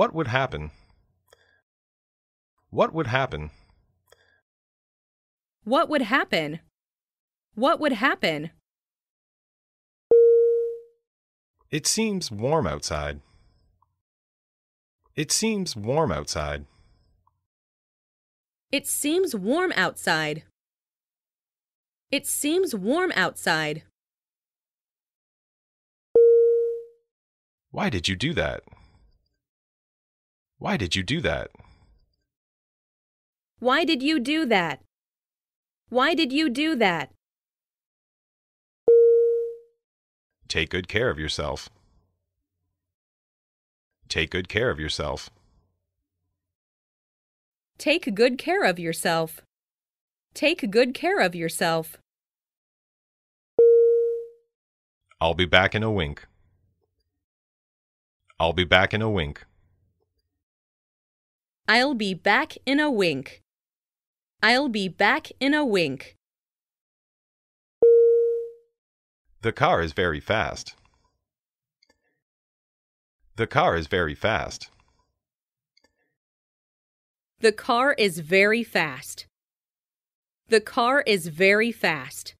What would happen? What would happen? What would happen? What would happen? It seems warm outside. It seems warm outside. It seems warm outside. It seems warm outside. Why did you do that? Why did you do that? Why did you do that? Why did you do that? Take good care of yourself. Take good care of yourself. Take good care of yourself. Take good care of yourself. I'll be back in a wink. I'll be back in a wink. I'll be back in a wink. I'll be back in a wink. The car is very fast. The car is very fast. The car is very fast. The car is very fast.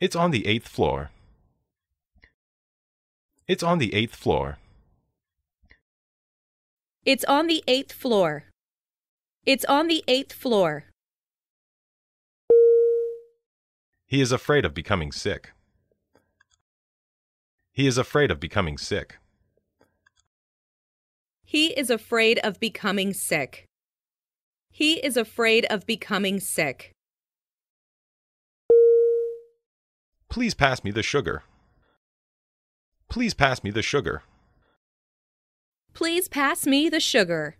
It's on the eighth floor. It's on the eighth floor. It's on the eighth floor. It's on the eighth floor. He is afraid of becoming sick. He is afraid of becoming sick. He is afraid of becoming sick. He is afraid of becoming sick. Please pass me the sugar. Please pass me the sugar. Please pass me the sugar.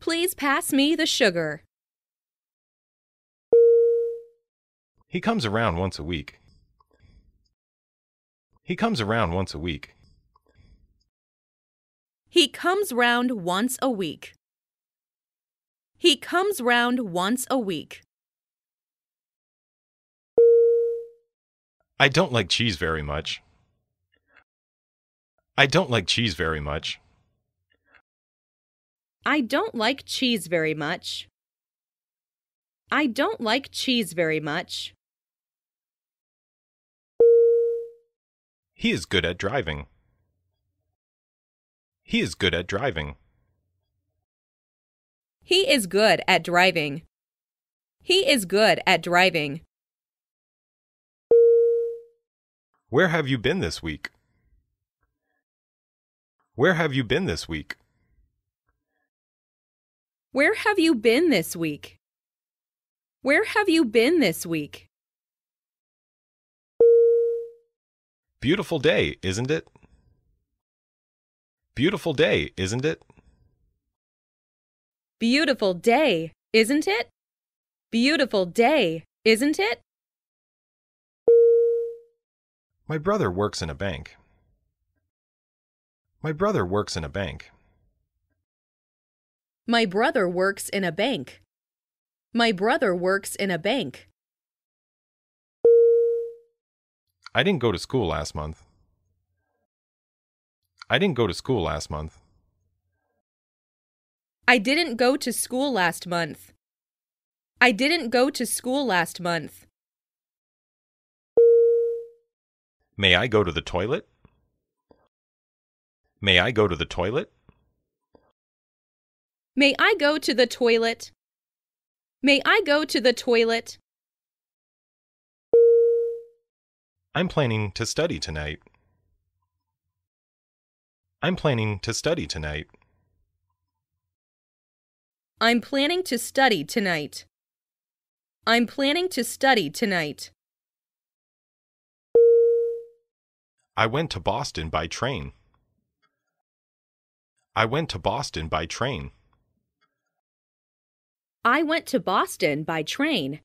Please pass me the sugar. He comes around once a week. He comes around once a week. He comes round once a week. He comes round once a week. I don't like cheese very much. I don't like cheese very much. I don't like cheese very much. I don't like cheese very much. He is good at driving. He is good at driving. He is good at driving. He is good at driving. Where have you been this week? Where have you been this week? Where have you been this week? Where have you been this week? Beautiful day, isn't it? Beautiful day, isn't it? Beautiful day, isn't it? Beautiful day, isn't it? My brother works in a bank. My brother works in a bank. My brother works in a bank. My brother works in a bank. I didn't go to school last month. I didn't go to school last month. I didn't go to school last month. I didn't go to school last month. May I go to the toilet? May I go to the toilet? May I go to the toilet? May I go to the toilet? I'm planning to study tonight. I'm planning to study tonight. I'm planning to study tonight. I'm planning to study tonight. I went to Boston by train. I went to Boston by train. I went to Boston by train.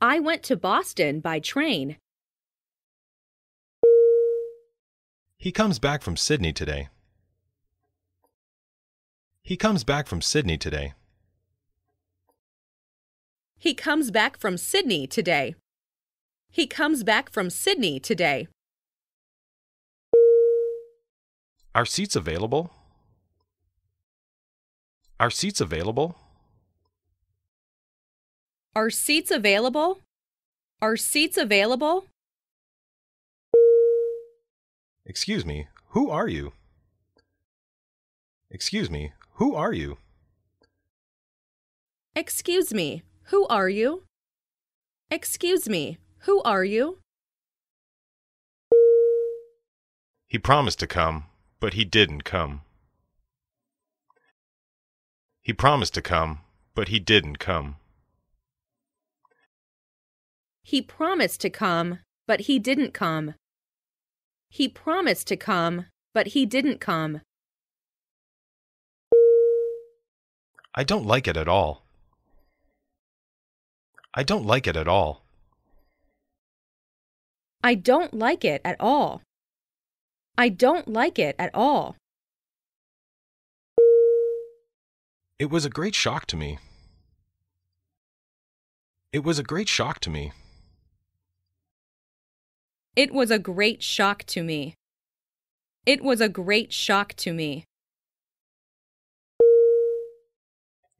I went to Boston by train. He comes back from Sydney today. He comes back from Sydney today. He comes back from Sydney today. He comes back from Sydney today. Are seats available? Are seats available? Are seats available? Are seats available? Excuse me, who are you? Excuse me, who are you? Excuse me, who are you? Excuse me, who are you? He promised to come, but he didn't come. He promised to come, but he didn't come. He promised to come, but he didn't come. He promised to come, but he didn't come. I don't like it at all. I don't like it at all. I don't like it at all. I don't like it at all. It was a great shock to me. It was a great shock to me. It was a great shock to me. It was a great shock to me.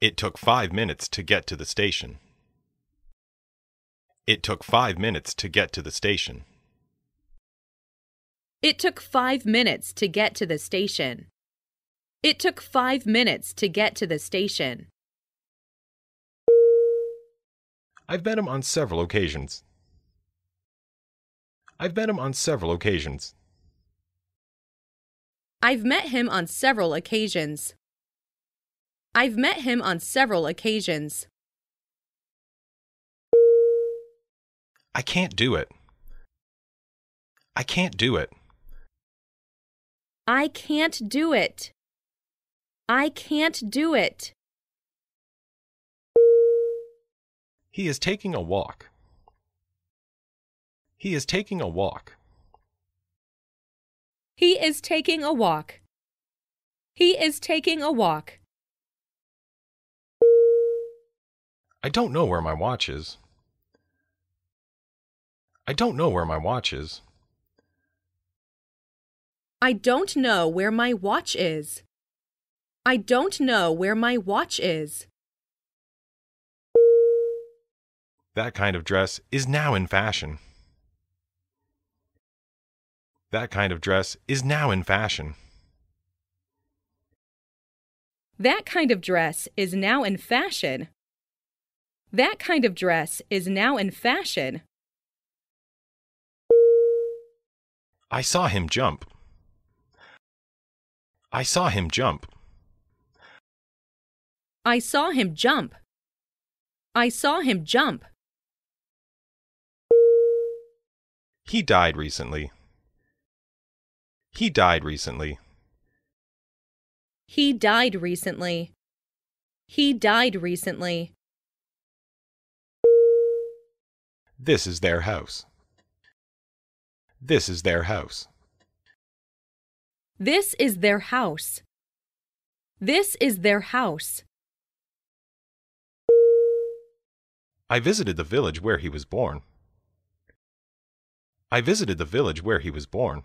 It took five minutes to get to the station. It took five minutes to get to the station. It took five minutes to get to the station. It took five minutes to get to the station. I've met him on several occasions. I've met him on several occasions. I've met him on several occasions. I've met him on several occasions. I can't do it. I can't do it. I can't do it. I can't do it. He is taking a walk. He is taking a walk. He is taking a walk. He is taking a walk. I don't know where my watch is. I don't know where my watch is. I don't know where my watch is. I don't know where my watch is. That kind of dress is now in fashion. That kind of dress is now in fashion. That kind of dress is now in fashion. That kind of dress is now in fashion. I saw him jump. I saw him jump. I saw him jump. I saw him jump. He died recently. He died recently. He died recently. He died recently. This is their house. This is their house. This is their house. This is their house. I visited the village where he was born. I visited the village where he was born.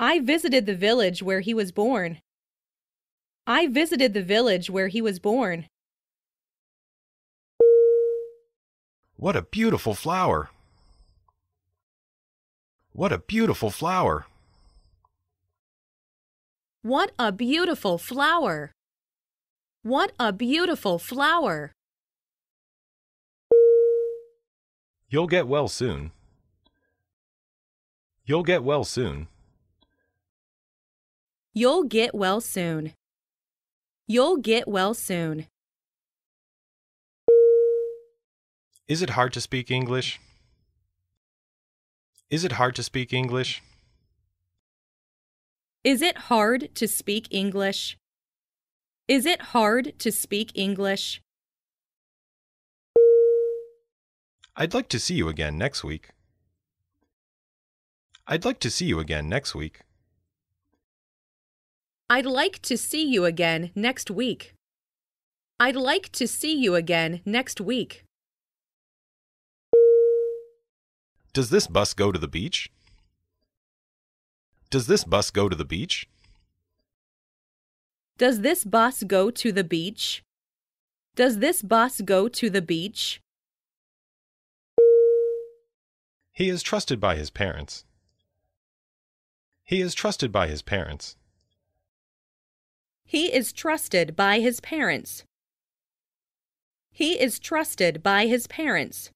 I visited the village where he was born. I visited the village where he was born. What a beautiful flower! What a beautiful flower! What a beautiful flower! What a beautiful flower! You'll get well soon. You'll get well soon. You'll get well soon. You'll get well soon. Is it hard to speak English? Is it hard to speak English? Is it hard to speak English? Is it hard to speak English? I'd like to see you again next week. I'd like to see you again next week. I'd like to see you again next week. I'd like to see you again next week. Does this bus go to the beach? Does this bus go to the beach? Does this bus go to the beach? Does this bus go to the beach? He is trusted by his parents. He is trusted by his parents. He is trusted by his parents. He is trusted by his parents.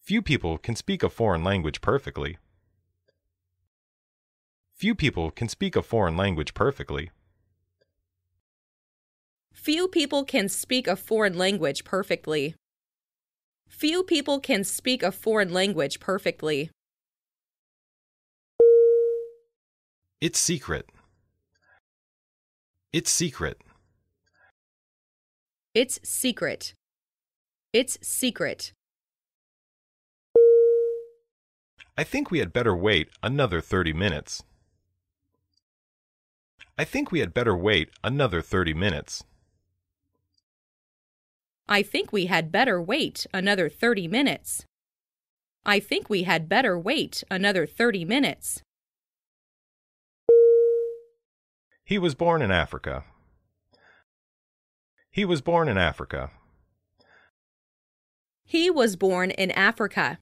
Few people can speak a foreign language perfectly. Few people can speak a foreign language perfectly. Few people can speak a foreign language perfectly. Few people can speak a foreign language perfectly. Its secret. Its secret. Its secret. Its secret. I think we had better wait another 30 minutes. I think we had better wait another 30 minutes. I think we had better wait another 30 minutes. I think we had better wait another 30 minutes. He was born in Africa. He was born in Africa. He was born in Africa.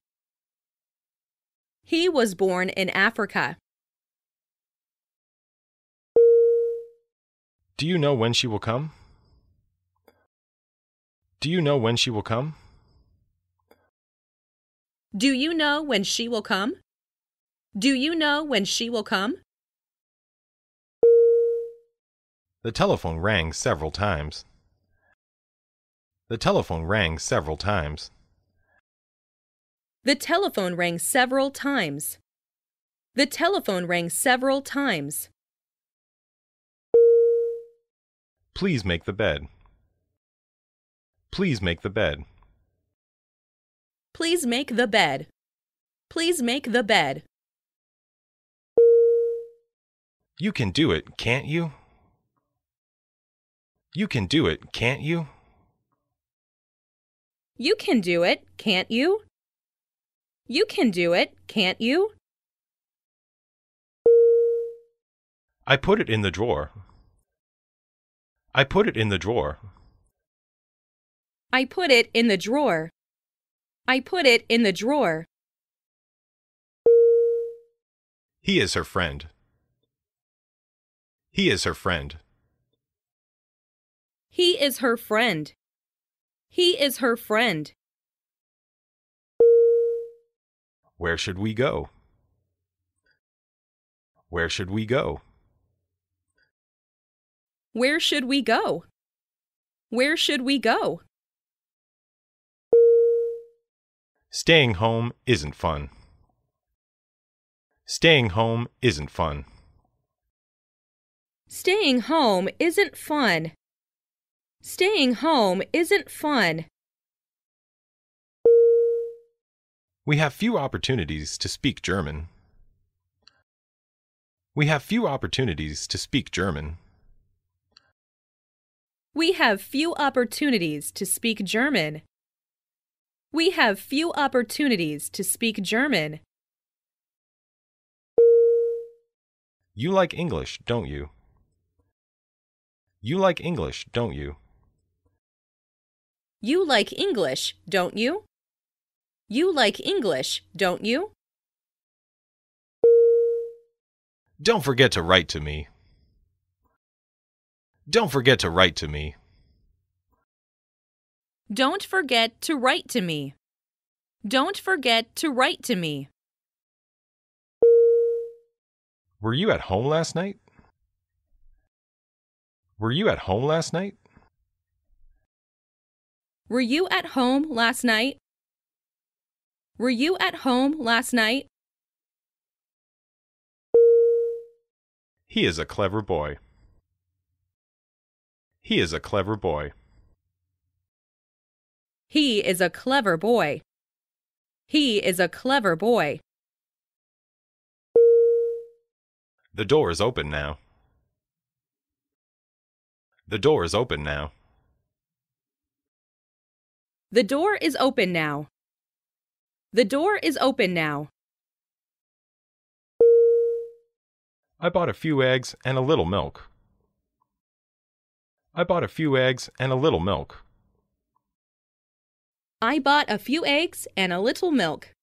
He was born in Africa. Do you know when she will come? Do you know when she will come? Do you know when she will come? Do you know when she will come? The telephone rang several times. The telephone rang several times. The telephone rang several times. The telephone rang several times. Please make the bed. Please make the bed. Please make the bed. Please make the bed. You can do it, can't you? You can do it, can't you? You can do it, can't you? You can do it, can't you? I put it in the drawer. I put it in the drawer. I put it in the drawer. I put it in the drawer. He is her friend. He is her friend. He is her friend. He is her friend. Where should we go? Where should we go? Where should we go? Where should we go? Staying home isn't fun. Staying home isn't fun. Staying home isn't fun. Staying home isn't fun. We have few opportunities to speak German. We have few opportunities to speak German. We have few opportunities to speak German. We have few opportunities to speak German. You like English, don't you? You like English, don't you? You like English, don't you? You like English, don't you? Don't forget to write to me. Don't forget to write to me. Don't forget to write to me. Don't forget to write to me. Were you at home last night? Were you at home last night? Were you at home last night? Were you at home last night? He is a clever boy. He is a clever boy. He is a clever boy. He is a clever boy. The door is open now. The door is open now. The door is open now. The door is open now. I bought a few eggs and a little milk. I bought a few eggs and a little milk. I bought a few eggs and a little milk.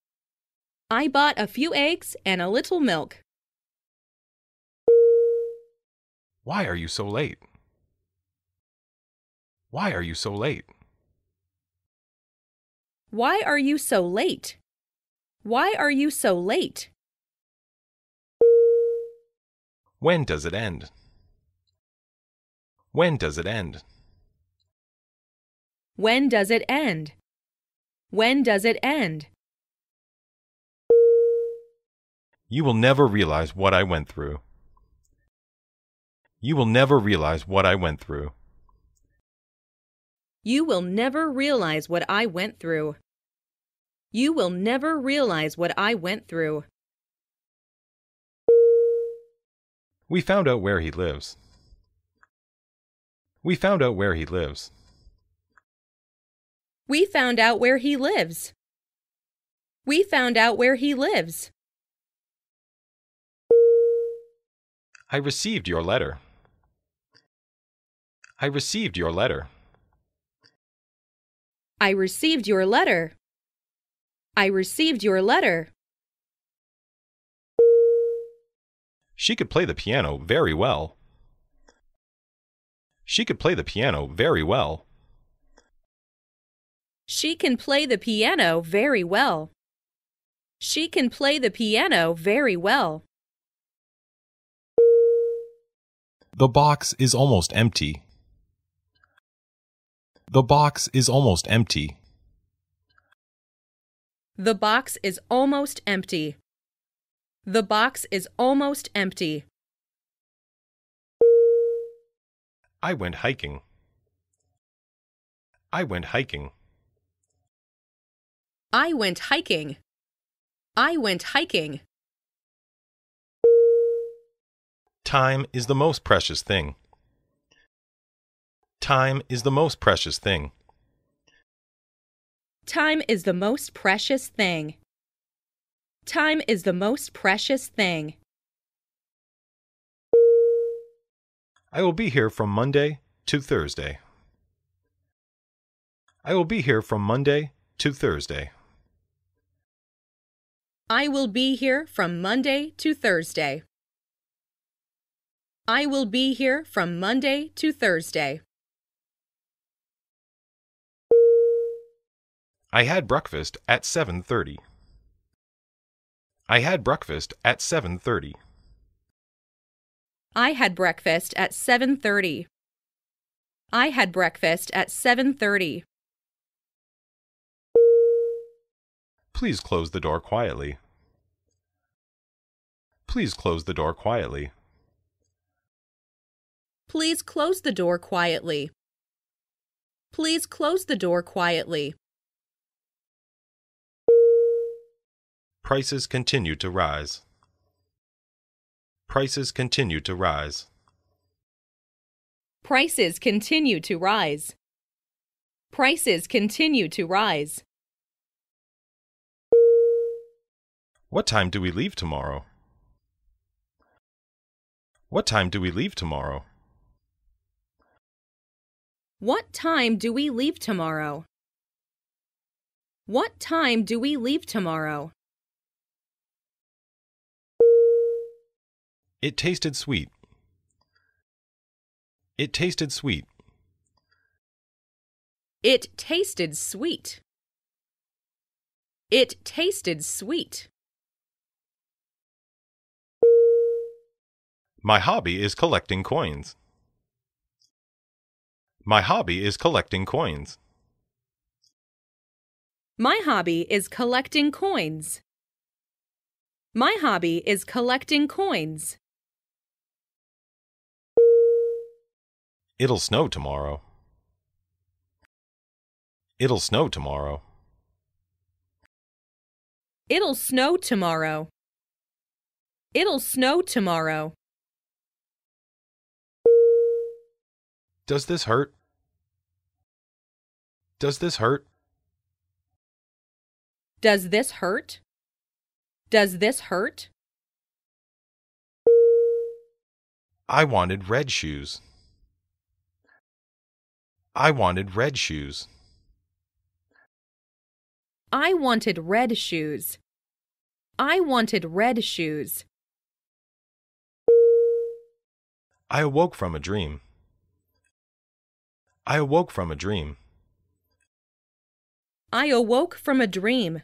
I bought a few eggs and a little milk. Why are you so late? Why are you so late? Why are you so late? Why are you so late? When does it end? When does it end? When does it end? When does it end? You will never realize what I went through. You will never realize what I went through. You will never realize what I went through. You will never realize what I went through. We found out where he lives. We found out where he lives. We found out where he lives. We found out where he lives. I received your letter. I received your letter. I received your letter. I received your letter. She could play the piano very well. She could play the piano very well. She can play the piano very well. She can play the piano very well. The box is almost empty. The box is almost empty. The box is almost empty. The box is almost empty. I went hiking. I went hiking. I went hiking. I went hiking. Time is the most precious thing. Time is the most precious thing. Time is the most precious thing. Time is the most precious thing. I will be here from Monday to Thursday. I will be here from Monday to Thursday. I will be here from Monday to Thursday. I will be here from Monday to Thursday. I had breakfast at 7:30. I had breakfast at 7:30. I had breakfast at 7:30. I had breakfast at 7:30. Please close the door quietly. Please close the door quietly. Please close the door quietly. Please close the door quietly. Prices continue to rise. Prices continue to rise. Prices continue to rise. Prices continue to rise. What time do we leave tomorrow? What time do we leave tomorrow? What time do we leave tomorrow? What time do we leave tomorrow? It tasted sweet. It tasted sweet. It tasted sweet. It tasted sweet. My hobby is collecting coins. My hobby is collecting coins. My hobby is collecting coins. My hobby is collecting coins. It'll snow tomorrow. It'll snow tomorrow. It'll snow tomorrow. It'll snow tomorrow. Does this hurt? Does this hurt? Does this hurt? Does this hurt? I wanted red shoes. I wanted red shoes. I wanted red shoes. I wanted red shoes. I awoke from a dream. I awoke from a dream. I awoke from a dream.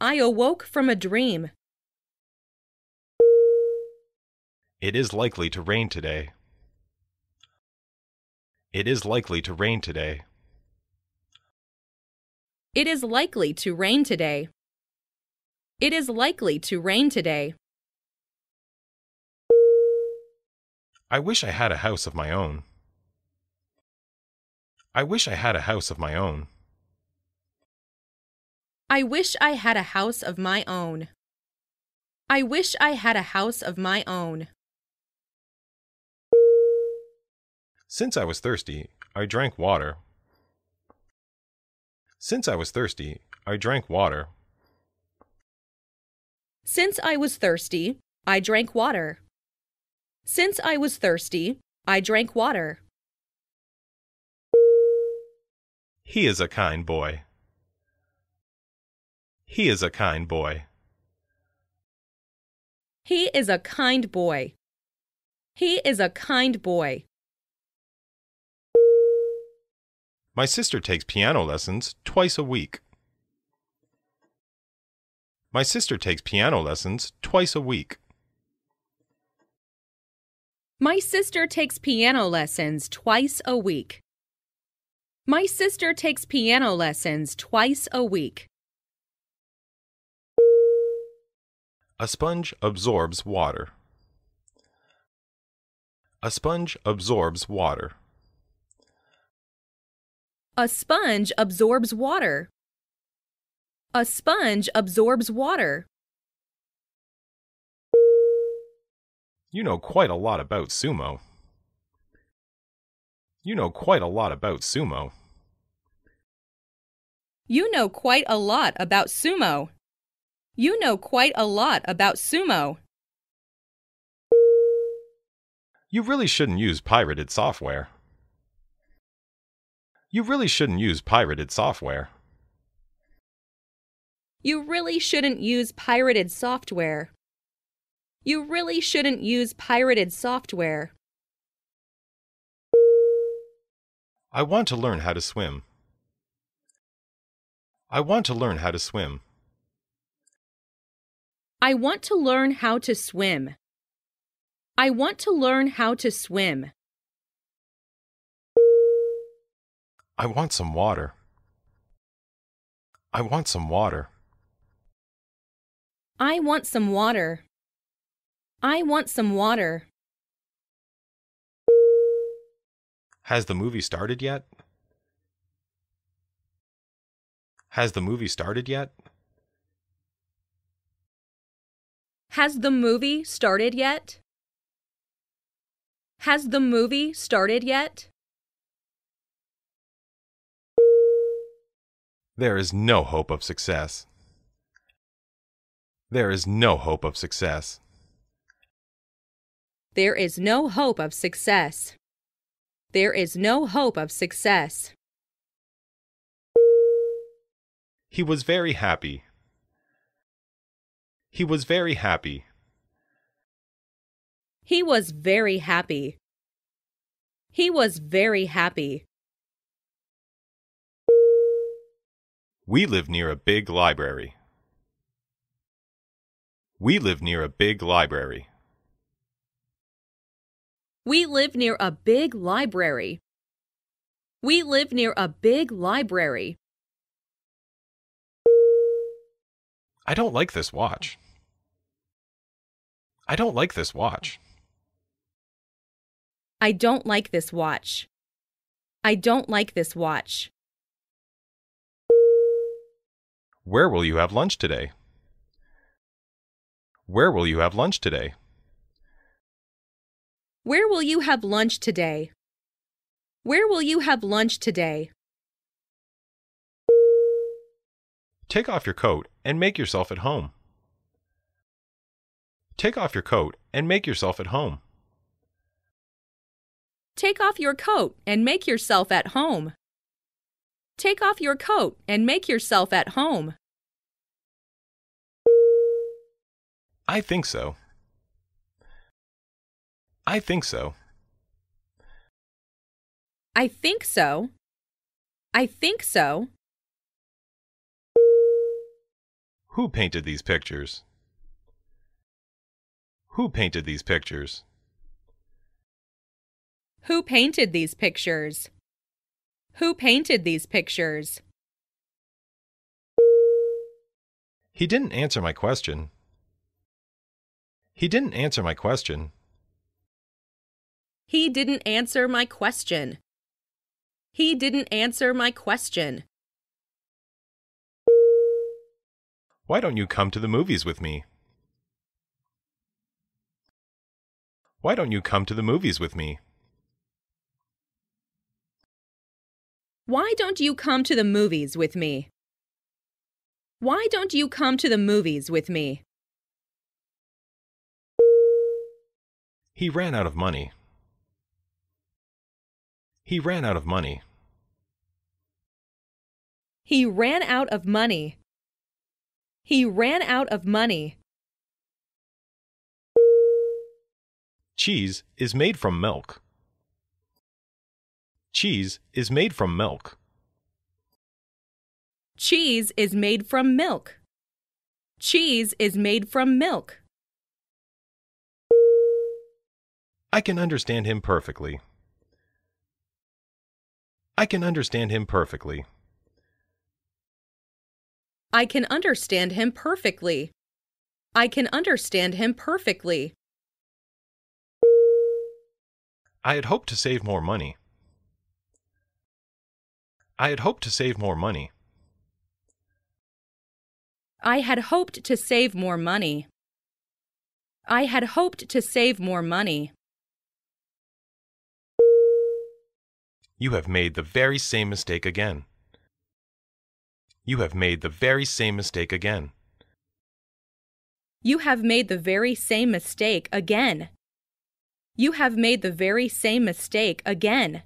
I awoke from a dream. It is likely to rain today. It is likely to rain today. It is likely to rain today. It is likely to rain today. I wish I had a house of my own. I wish I had a house of my own. I wish I had a house of my own. I wish I had a house of my own. Since I was thirsty, I drank water. Since I was thirsty, I drank water. Since I was thirsty, I drank water. Since I was thirsty, I drank water. He is a kind boy. He is a kind boy. He is a kind boy. He is a kind boy. My sister takes piano lessons twice a week. My sister takes piano lessons twice a week. My sister takes piano lessons twice a week. My sister takes piano lessons twice a week. A sponge absorbs water. A sponge absorbs water. A sponge absorbs water. A sponge absorbs water. You know quite a lot about sumo. You know quite a lot about sumo. You know quite a lot about sumo. You know quite a lot about sumo. You really shouldn't use pirated software. You really shouldn't use pirated software. You really shouldn't use pirated software. You really shouldn't use pirated software. I want to learn how to swim. I want to learn how to swim. I want to learn how to swim. I want to learn how to swim. I want some water. I want some water. I want some water. I want some water. Has the movie started yet? Has the movie started yet? Has the movie started yet? Has the movie started yet? There is no hope of success. There is no hope of success. There is no hope of success. There is no hope of success. He was very happy. He was very happy. He was very happy. He was very happy. We live near a big library. We live near a big library. We live near a big library. We live near a big library. I don't like this watch. I don't like this watch. I don't like this watch. I don't like this watch. Where will you have lunch today? Where will you have lunch today? Where will you have lunch today? Where will you have lunch today? Take off your coat and make yourself at home. Take off your coat and make yourself at home. Take off your coat and make yourself at home. Take off your coat and make yourself at home. I think so. I think so. I think so. I think so. Who painted these pictures? Who painted these pictures? Who painted these pictures? Who painted these pictures? He didn't answer my question. He didn't answer my question. He didn't answer my question. He didn't answer my question. Why don't you come to the movies with me? Why don't you come to the movies with me? Why don't you come to the movies with me? Why don't you come to the movies with me? He ran out of money. He ran out of money. He ran out of money. He ran out of money. Cheese is made from milk. Cheese is made from milk. Cheese is made from milk. Cheese is made from milk. I can understand him perfectly. I can understand him perfectly. I can understand him perfectly. I can understand him perfectly. I had hoped to save more money. I had hoped to save more money. I had hoped to save more money. I had hoped to save more money. You have made the very same mistake again. You have made the very same mistake again. You have made the very same mistake again. You have made the very same mistake again.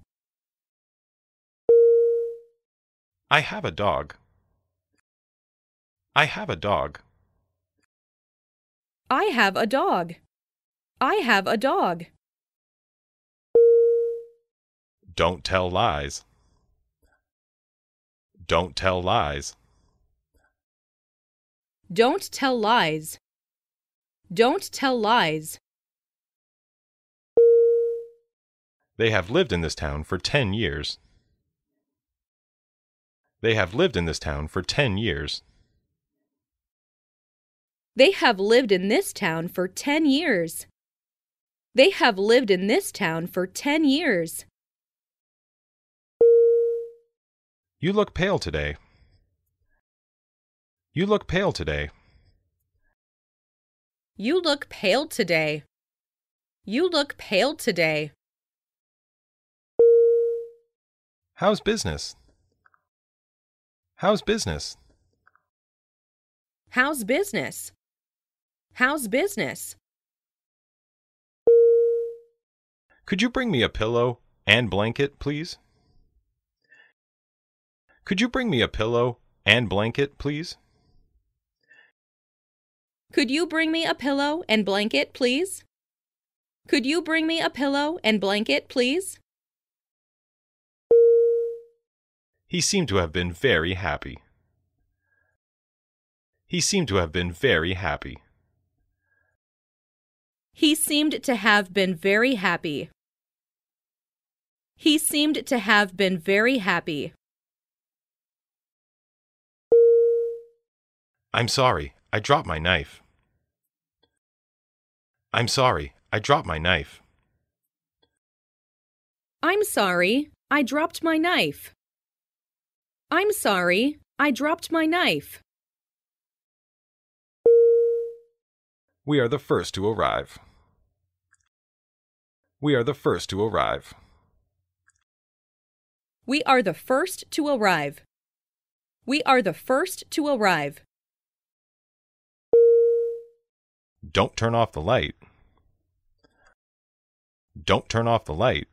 I have a dog. I have a dog. I have a dog. I have a dog. Don't tell lies. Don't tell lies. Don't tell lies. Don't tell lies. They have lived in this town for ten years. They have lived in this town for 10 years. They have lived in this town for 10 years. They have lived in this town for 10 years. You look pale today. You look pale today. You look pale today. You look pale today. How's business? How's business? How's business? How's business? Could you bring me a pillow and blanket, please? Could you bring me a pillow and blanket, please? Could you bring me a pillow and blanket, please? Could you bring me a pillow and blanket, please? He seemed to have been very happy. He seemed to have been very happy. He seemed to have been very happy. He seemed to have been very happy. I'm sorry, I dropped my knife. I'm sorry, I dropped my knife. I'm sorry, I dropped my knife. I'm sorry, I dropped my knife. We are the first to arrive. We are the first to arrive. We are the first to arrive. We are the first to arrive. Don't turn off the light. Don't turn off the light.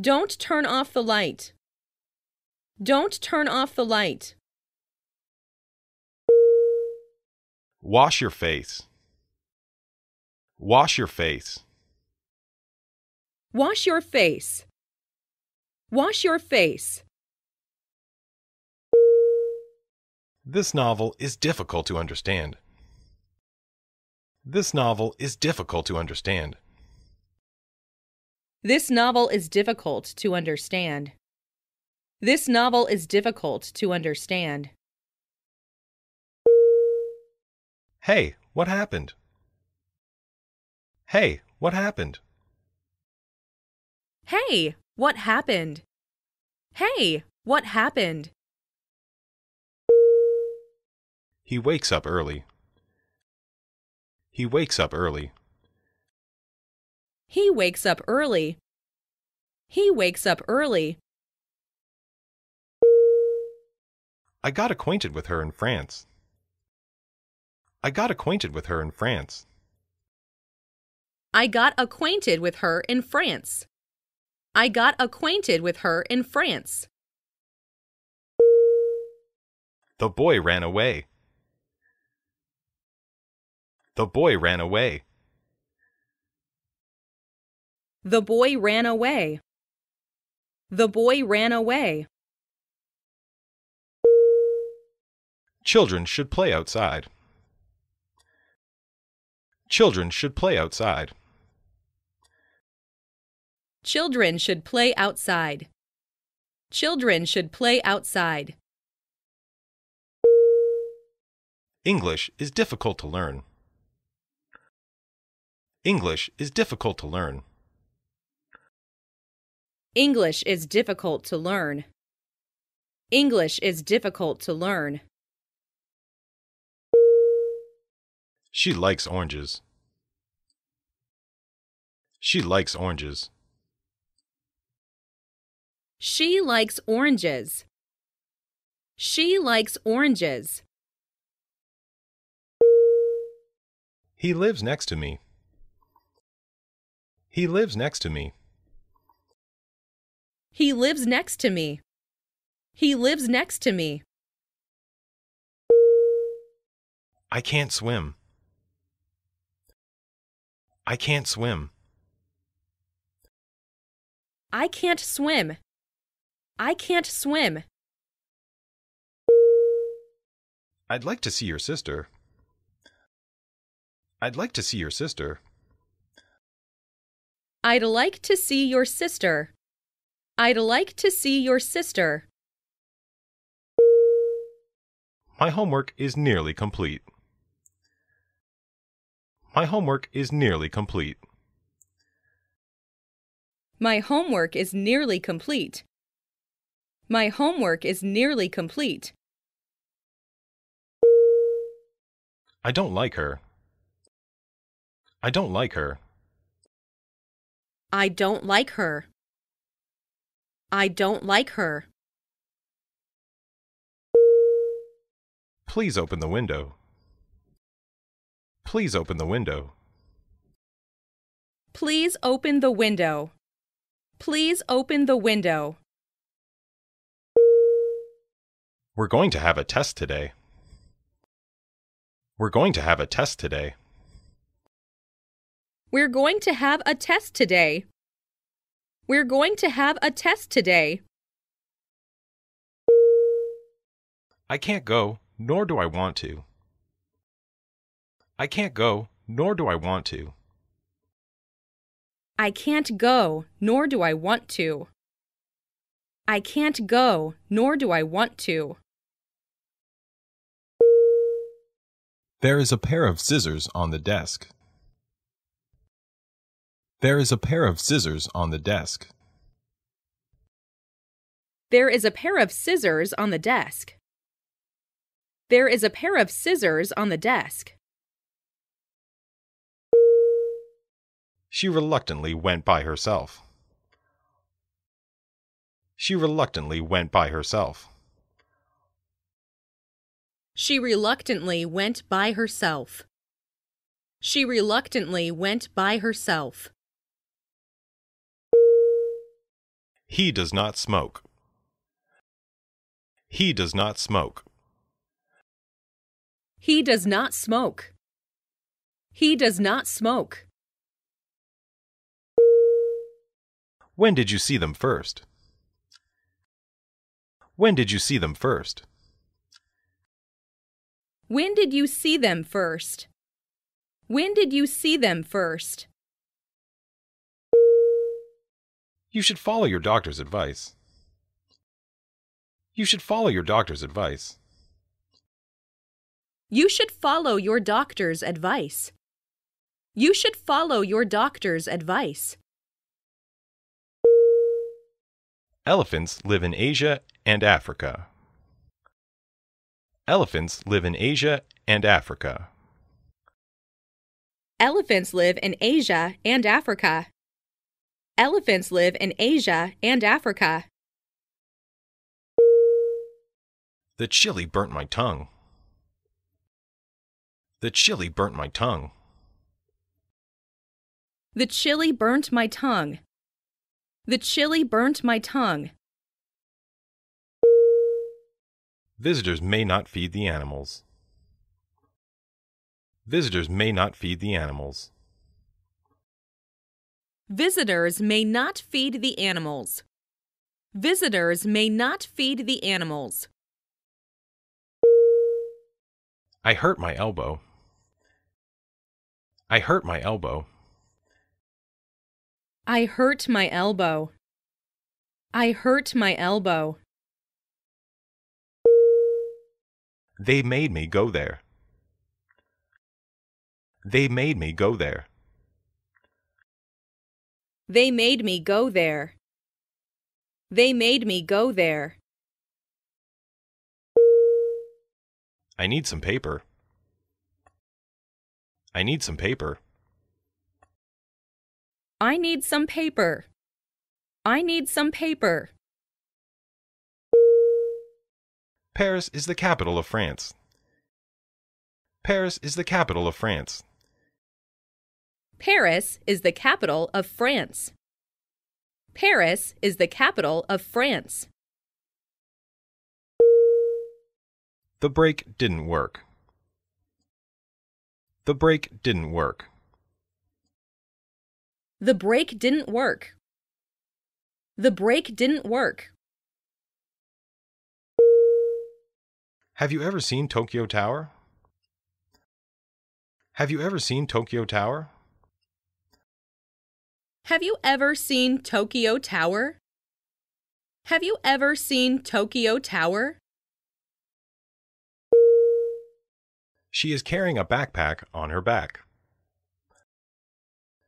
Don't turn off the light. Don't turn off the light. Wash your face. Wash your face. Wash your face. Wash your face. This novel is difficult to understand. This novel is difficult to understand. This novel is difficult to understand. This novel is difficult to understand. Hey, what happened? Hey, what happened? Hey, what happened? Hey, what happened? He wakes up early. He wakes up early. He wakes up early. He wakes up early. I got acquainted with her in France. I got acquainted with her in France. I got acquainted with her in France. I got acquainted with her in France. The boy ran away. The boy ran away. The boy ran away. The boy ran away. Children should play outside. Children should play outside. Children should play outside. Children should play outside. English is difficult to learn. English is difficult to learn. English is difficult to learn. English is difficult to learn. She likes oranges. She likes oranges. She likes oranges. She likes oranges. He lives next to me. He lives next to me. He lives next to me. He lives next to me. I can't swim. I can't swim. I can't swim. I can't swim. I'd like to see your sister. I'd like to see your sister. I'd like to see your sister. I'd like to see your sister. My homework is nearly complete. My homework is nearly complete. My homework is nearly complete. My homework is nearly complete. I don't like her. I don't like her. I don't like her. I don't like her. Please open the window. Please open the window. Please open the window. Please open the window. We're going to have a test today. We're going to have a test today. We're going to have a test today. We're going to have a test today. I can't go, nor do I want to. I can't go, nor do I want to. I can't go, nor do I want to. I can't go, nor do I want to. There is a pair of scissors on the desk. There is a pair of scissors on the desk. There is a pair of scissors on the desk. There is a pair of scissors on the desk. she reluctantly went by herself. She reluctantly went by herself. She reluctantly went by herself. She reluctantly went by herself. He does not smoke. He does not smoke. He does not smoke. He does not smoke. When did you see them first? When did you see them first? When did you see them first? When did you see them first? You should follow your doctor's advice. You should follow your doctor's advice. You should follow your doctor's advice. You should follow your doctor's advice. Elephants live in Asia and Africa. Elephants live in Asia and Africa. Elephants live in Asia and Africa. Elephants live in Asia and Africa. The chili burnt my tongue. The chili burnt my tongue. The chili burnt my tongue. The chili burnt my tongue. Visitors may not feed the animals. Visitors may not feed the animals. Visitors may not feed the animals. Visitors may not feed the animals. I hurt my elbow. I hurt my elbow. I hurt my elbow. I hurt my elbow. They made me go there. They made me go there. They made me go there. They made me go there. I need some paper. I need some paper. I need some paper. I need some paper. Paris is the capital of France. Paris is the capital of France. Paris is the capital of France. Paris is the capital of France. The brake didn't work. The brake didn't work. The break didn't work. The break didn't work. Have you ever seen Tokyo Tower? Have you ever seen Tokyo Tower? Have you ever seen Tokyo Tower? Have you ever seen Tokyo Tower? She is carrying a backpack on her back.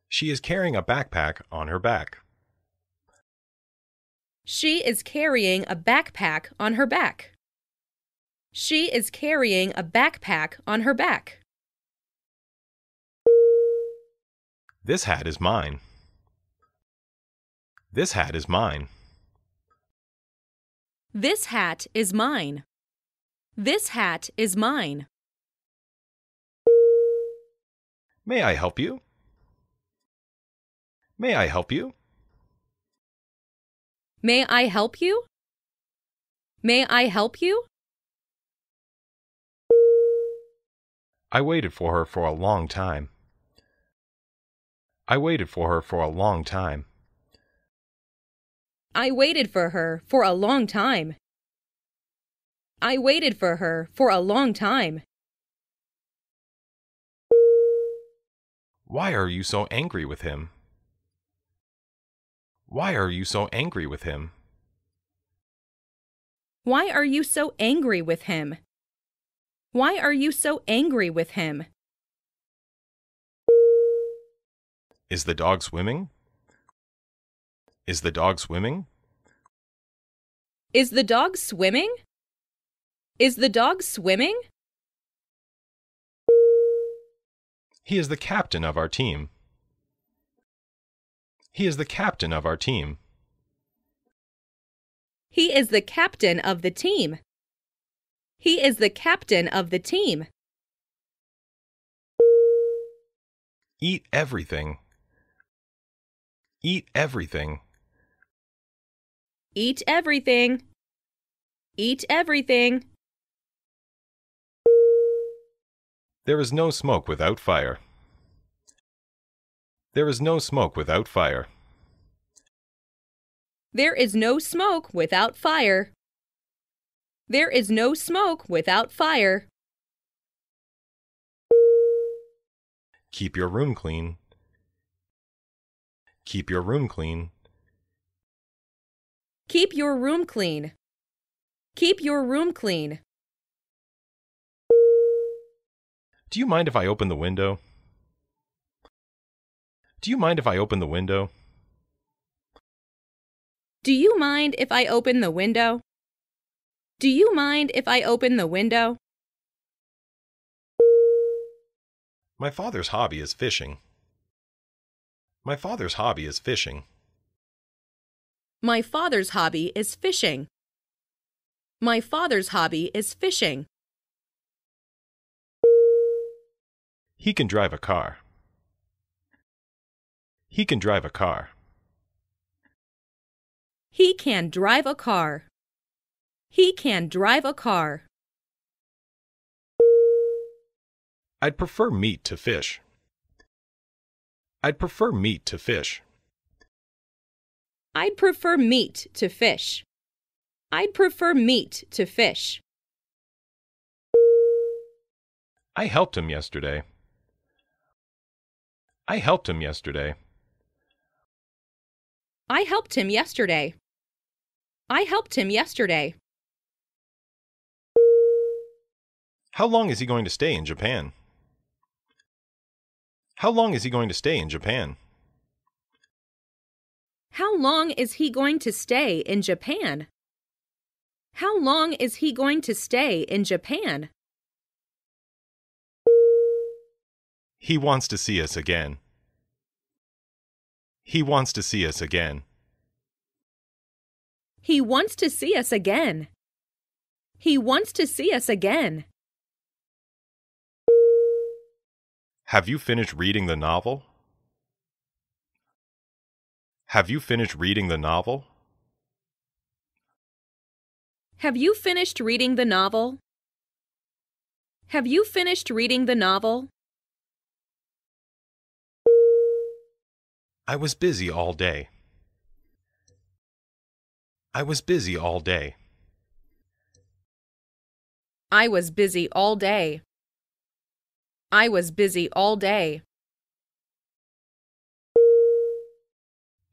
She is carrying a backpack on her back. She is carrying a backpack on her back. She is carrying a backpack on her back. This hat is mine. This hat is mine. This hat is mine. This hat is mine. May I help you? May I help you? May I help you? May I help you? I waited for her for a long time. I waited for her for a long time. I waited for her for a long time. I waited for her for a long time. Why are you so angry with him? Why are you so angry with him? Why are you so angry with him? Why are you so angry with him? Is the dog swimming? Is the dog swimming? Is the dog swimming? Is the dog swimming? He is the captain of our team. He is the captain of our team. He is the captain of the team. He is the captain of the team. Eat everything. Eat everything. Eat everything. Eat everything. There is no smoke without fire. There is no smoke without fire. There is no smoke without fire. There is no smoke without fire. Keep your room clean. Keep your room clean. Keep your room clean. Keep your room clean. Do you mind if I open the window? Do you mind if I open the window? Do you mind if I open the window? Do you mind if I open the window? My father's hobby is fishing. My father's hobby is fishing. My father's hobby is fishing. My father's hobby is fishing. He can drive a car. He can drive a car. He can drive a car. He can drive a car. I'd prefer meat to fish. I'd prefer meat to fish. I'd prefer meat to fish. I'd prefer meat to fish. I helped him yesterday. I helped him yesterday. I helped him yesterday. I helped him yesterday. How long is he going to stay in Japan? How long is he going to stay in Japan? How long is he going to stay in Japan? How long is he going to stay in Japan? He wants to see us again. He wants to see us again. He wants to see us again. He wants to see us again. Have you finished reading the novel? Have you finished reading the novel? Have you finished reading the novel? Have you finished reading the novel? I was busy all day. I was busy all day. I was busy all day. I was busy all day.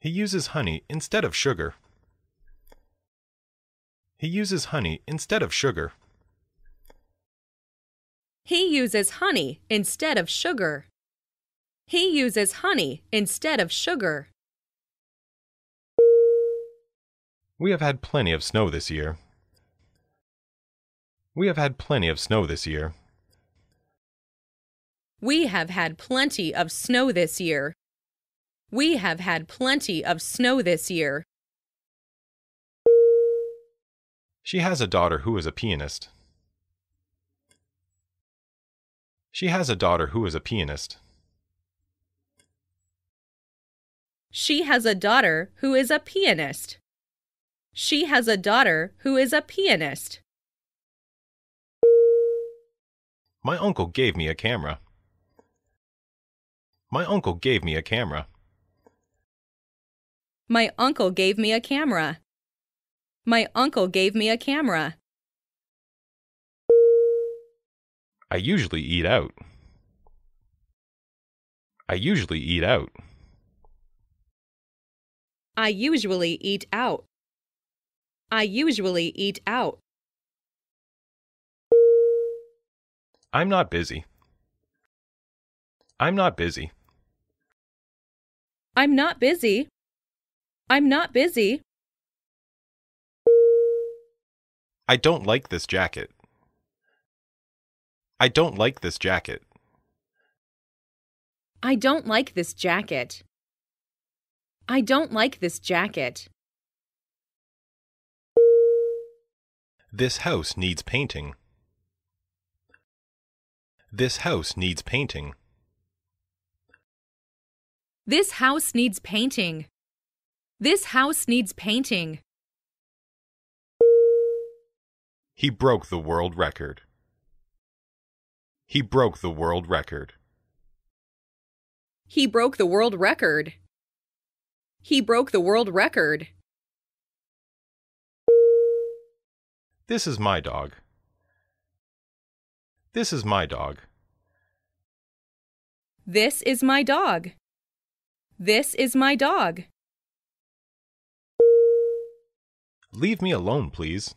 He uses honey instead of sugar. He uses honey instead of sugar. He uses honey instead of sugar. He uses honey instead of sugar. We have had plenty of snow this year. We have had plenty of snow this year. We have had plenty of snow this year. We have had plenty of snow this year. She has a daughter who is a pianist. She has a daughter who is a pianist. She has a daughter who is a pianist. She has a daughter who is a pianist. My uncle gave me a camera. My uncle gave me a camera. My uncle gave me a camera. My uncle gave me a camera. I usually eat out. I usually eat out. I usually eat out. I usually eat out. I'm not busy. I'm not busy. I'm not busy. I'm not busy. I don't like this jacket. I don't like this jacket. I don't like this jacket. I don't like this jacket. This house needs painting. This house needs painting. This house needs painting. This house needs painting. He broke the world record. He broke the world record. He broke the world record. He broke the world record. This is my dog. This is my dog. This is my dog. This is my dog. Leave me alone, please.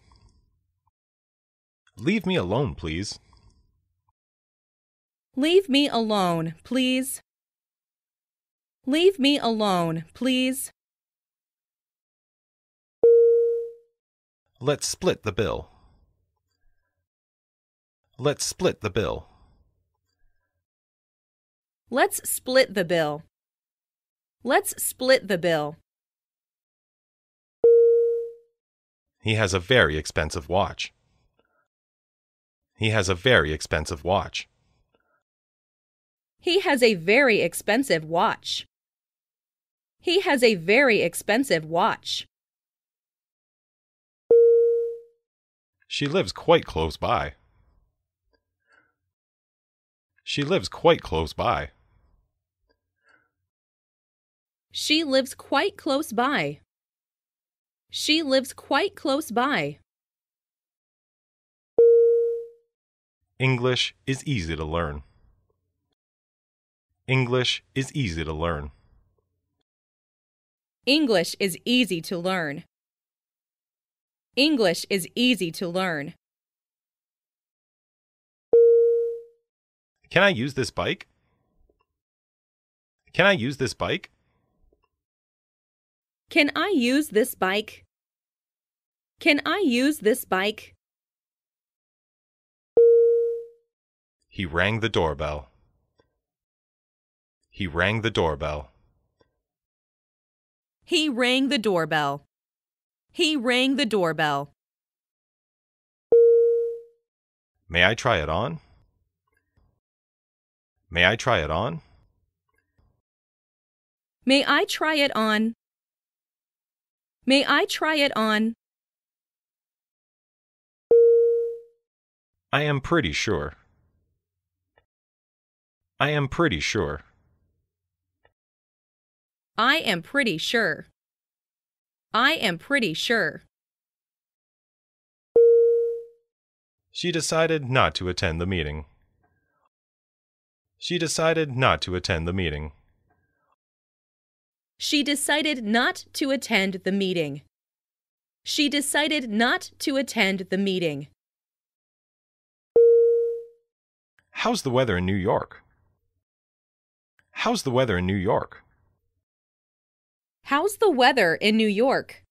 Leave me alone, please. Leave me alone, please. Leave me alone, please. Let's split the bill. Let's split the bill. Let's split the bill. Let's split the bill. He has a very expensive watch. He has a very expensive watch. He has a very expensive watch. He has a very expensive watch. She lives quite close by. She lives quite close by. She lives quite close by. She lives quite close by. English is easy to learn. English is easy to learn. English is easy to learn. English is easy to learn. Can I use this bike? Can I use this bike? Can I use this bike? Can I use this bike? He rang the doorbell. He rang the doorbell. He rang the doorbell. He rang the doorbell. May I try it on? May I try it on? May I try it on? May I try it on? I am pretty sure. I am pretty sure. I am pretty sure. I am pretty sure. She decided not to attend the meeting. She decided not to attend the meeting. She decided not to attend the meeting. She decided not to attend the meeting. How's the weather in New York? How's the weather in New York? How's the weather in New York?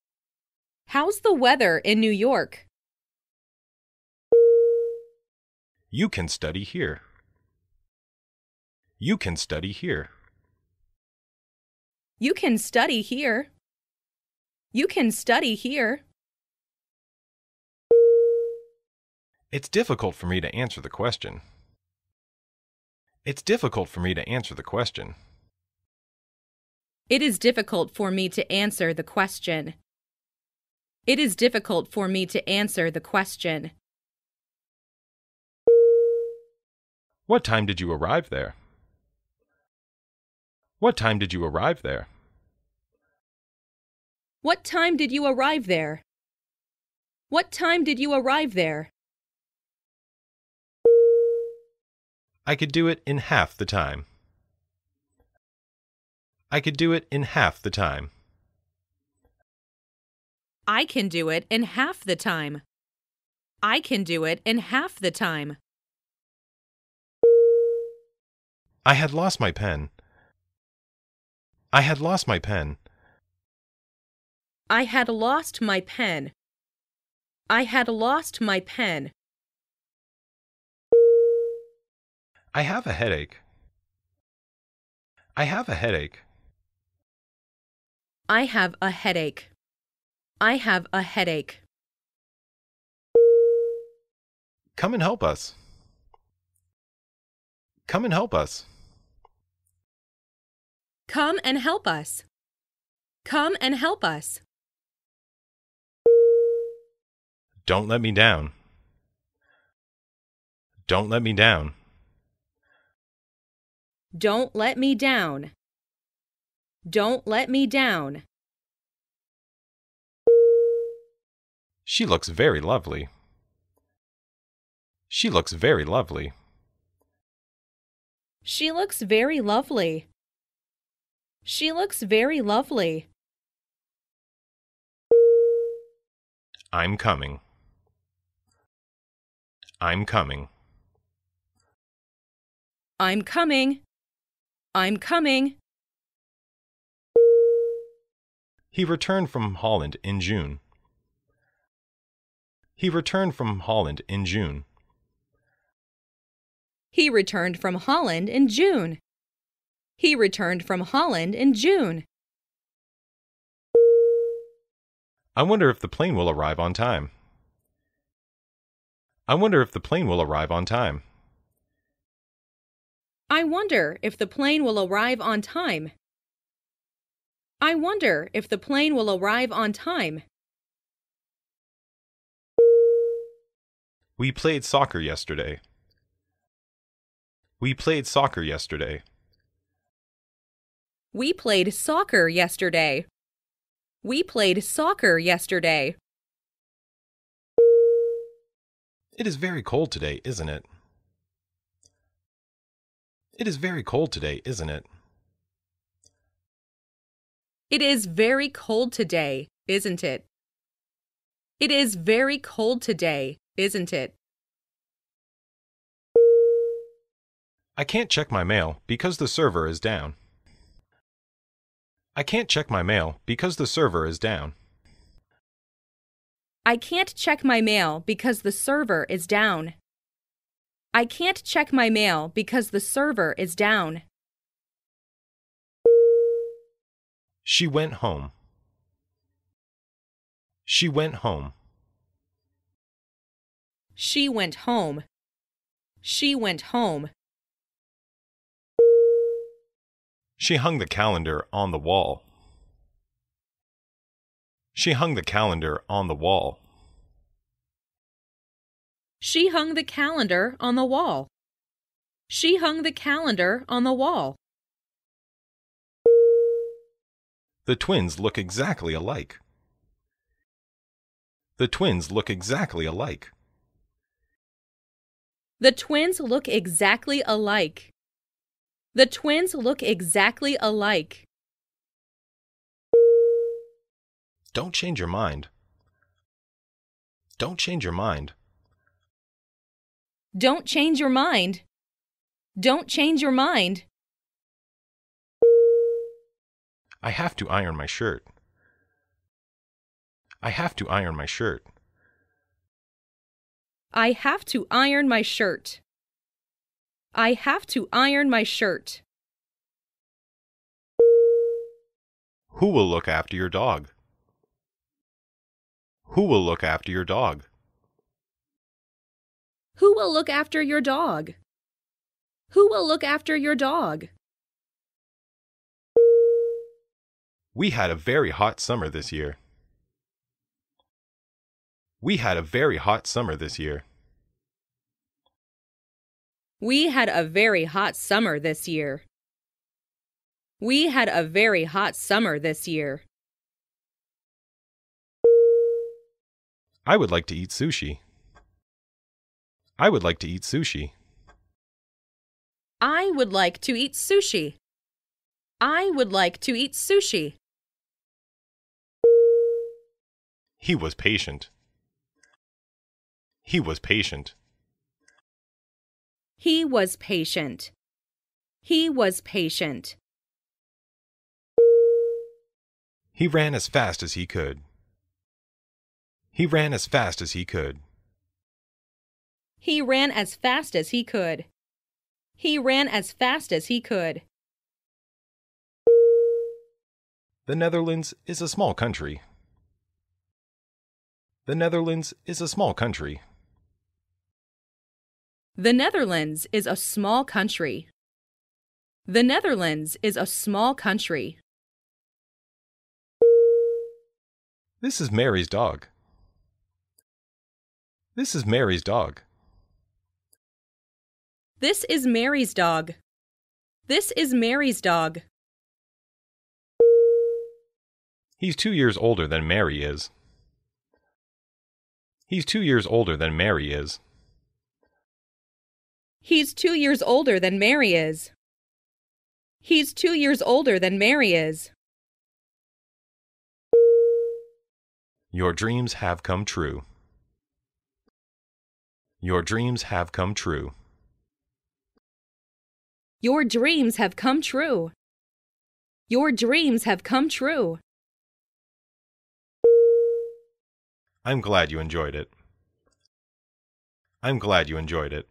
How's the weather in New York? You can study here. You can study here. You can study here. You can study here. It's difficult for me to answer the question. It's difficult for me to answer the question. It is difficult for me to answer the question. It is difficult for me to answer the question. What time did you arrive there? What time did you arrive there? What time did you arrive there? What time did you arrive there? I could do it in half the time. I could do it in half the time. I can do it in half the time. I can do it in half the time. I had lost my pen. I had lost my pen. I had lost my pen. I had lost my pen. I have a headache. I have a headache. I have a headache. I have a headache. Come and help us. Come and help us. Come and help us. Come and help us. Don't let me down. Don't let me down. Don't let me down. Don't let me down. She looks very lovely. She looks very lovely. She looks very lovely. She looks very lovely. I'm coming. I'm coming. I'm coming. I'm coming. He returned from Holland in June. He returned from Holland in June. He returned from Holland in June. He returned from Holland in June. I wonder if the plane will arrive on time. I wonder if the plane will arrive on time. I wonder if the plane will arrive on time. I wonder if the plane will arrive on time. We played soccer yesterday. We played soccer yesterday. We played soccer yesterday. We played soccer yesterday. It is very cold today, isn't it? It is very cold today, isn't it? It is very cold today, isn't it? It is very cold today, isn't it? I can't check my mail because the server is down. I can't check my mail because the server is down. I can't check my mail because the server is down. I can't check my mail because the server is down. She went home. She went home. She went home. She went home. She hung the calendar on the wall. She hung the calendar on the wall. She hung the calendar on the wall. She hung the calendar on the wall. The twins look exactly alike. The twins look exactly alike. The twins look exactly alike. The twins look exactly alike. Don't change your mind. Don't change your mind. Don't change your mind. Don't change your mind. I have to iron my shirt. I have to iron my shirt. I have to iron my shirt. I have to iron my shirt. Who will look after your dog? Who will look after your dog? Who will look after your dog? Who will look after your dog? We had a very hot summer this year. We had a very hot summer this year. We had a very hot summer this year. We had a very hot summer this year. I would like to eat sushi. I would like to eat sushi. I would like to eat sushi. I would like to eat sushi. He was patient. He was patient. He was patient. He was patient. He ran as fast as he could. He ran as fast as he could. He ran as fast as he could. He ran as fast as he could. The Netherlands is a small country. The Netherlands is a small country. The Netherlands is a small country. The Netherlands is a small country. This is Mary's dog. This is Mary's dog. This is Mary's dog. This is Mary's dog. He's two years older than Mary is. He's two years older than Mary is. He's two years older than Mary is. He's two years older than Mary is. Your dreams have come true. Your dreams have come true. Your dreams have come true. Your dreams have come true. I'm glad you enjoyed it. I'm glad you enjoyed it.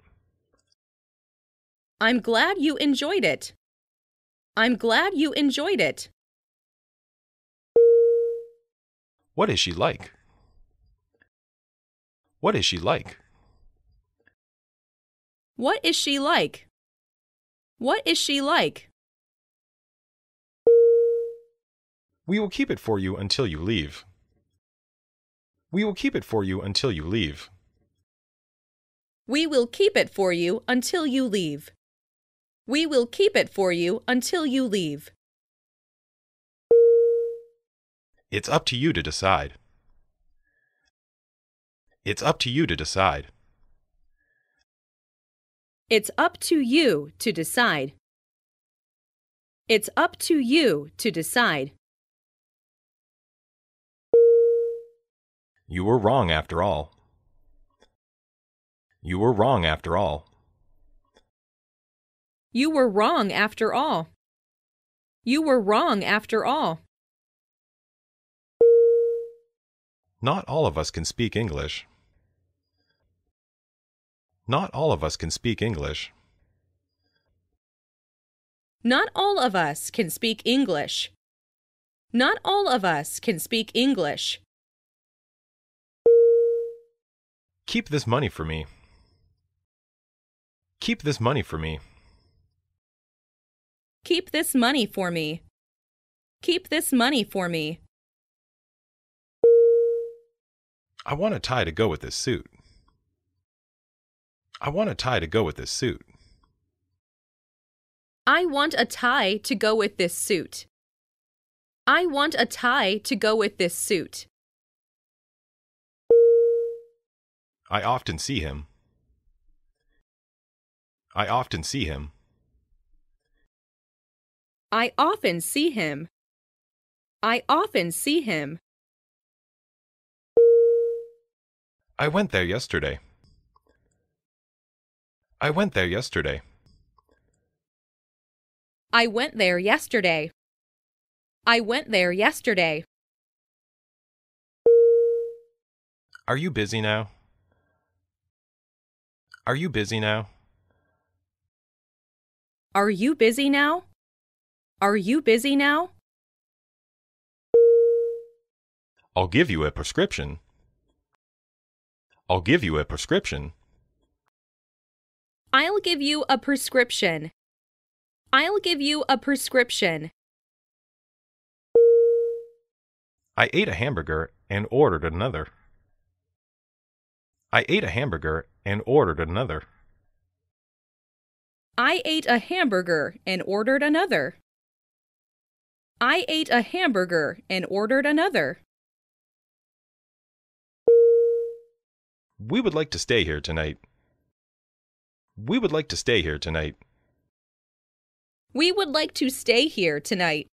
I'm glad you enjoyed it. I'm glad you enjoyed it. What is she like? What is she like? What is she like? What is she like? We will keep it for you until you leave. We will keep it for you until you leave. We will keep it for you until you leave. We will keep it for you until you leave. It's up to you to decide. It's up to you to decide. It's up to you to decide. It's up to you to decide. You were wrong after all. You were wrong after all. You were wrong after all. You were wrong after all. Not all of us can speak English. Not all of us can speak English. Not all of us can speak English. Not all of us can speak English. Keep this money for me. Keep this money for me. Keep this money for me. Keep this money for me. I want a tie to go with this suit. I want a tie to go with this suit. I want a tie to go with this suit. I want a tie to go with this suit. I often see him. I often see him. I often see him. I often see him. I went there yesterday. I went there yesterday. I went there yesterday. I went there yesterday. Are you busy now? Are you busy now? Are you busy now? Are you busy now? I'll give you a prescription. I'll give you a prescription. I'll give you a prescription. I'll give you a prescription. I ate a hamburger and ordered another. I ate a hamburger and ordered another. I ate a hamburger and ordered another. I ate a hamburger and ordered another. We would like to stay here tonight. We would like to stay here tonight. We would like to stay here tonight.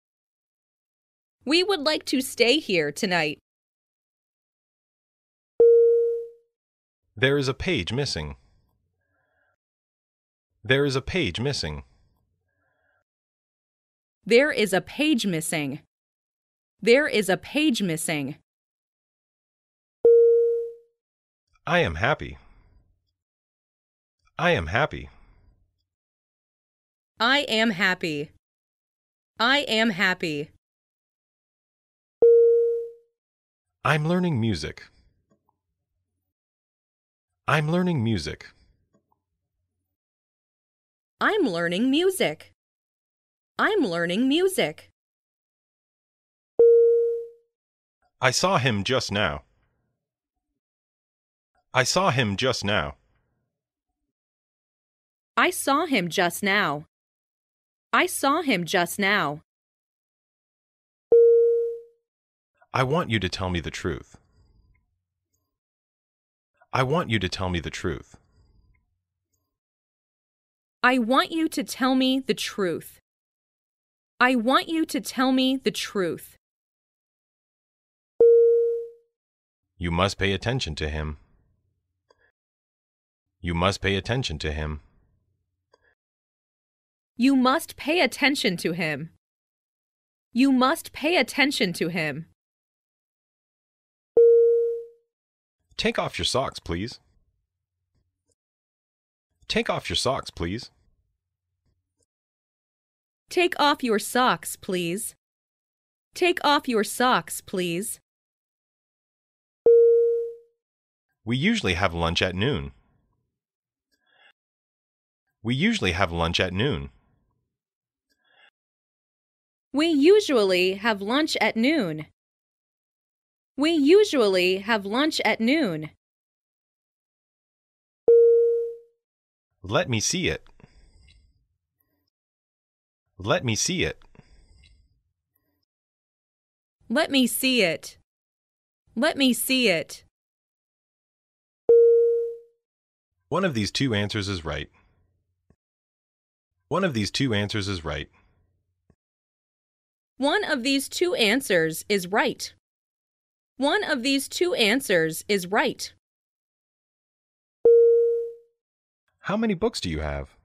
We would like to stay here tonight. There is a page missing. There is a page missing. There is a page missing. There is a page missing. I am happy. I am happy. I am happy. I am happy. I'm learning music. I'm learning music. I'm learning music. I'm learning music. I saw him just now. I saw him just now. I saw him just now. I saw him just now. I want you to tell me the truth. I want you to tell me the truth. I want you to tell me the truth. I want you to tell me the truth. You must pay attention to him. You must pay attention to him. You must pay attention to him. You must pay attention to him. Take off your socks, please. Take off your socks, please. Take off your socks, please. Take off your socks, please. We usually have lunch at noon. We usually have lunch at noon. We usually have lunch at noon. We usually have lunch at noon. Let me see it. Let me see it. Let me see it. Let me see it. One of these two answers is right. One of these two answers is right. One of these two answers is right. One of these two answers is right. How many books do you have?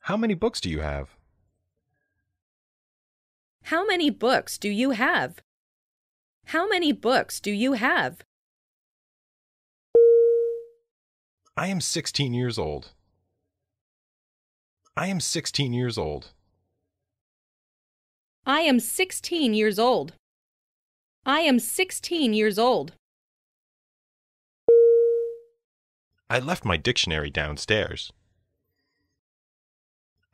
How many books do you have? How many books do you have? How many books do you have? I am 16 years old. I am 16 years old. I am 16 years old. I am 16 years old. I left my dictionary downstairs.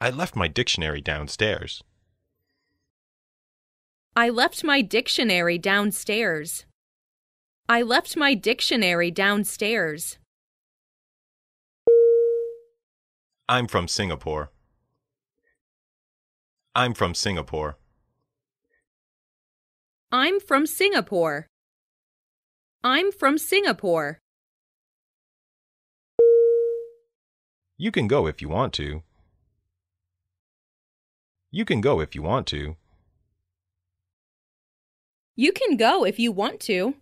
I left my dictionary downstairs. I left my dictionary downstairs. I left my dictionary downstairs. I'm from Singapore. I'm from Singapore. I'm from Singapore. I'm from Singapore. You can go if you want to. You can go if you want to. You can go if you want to.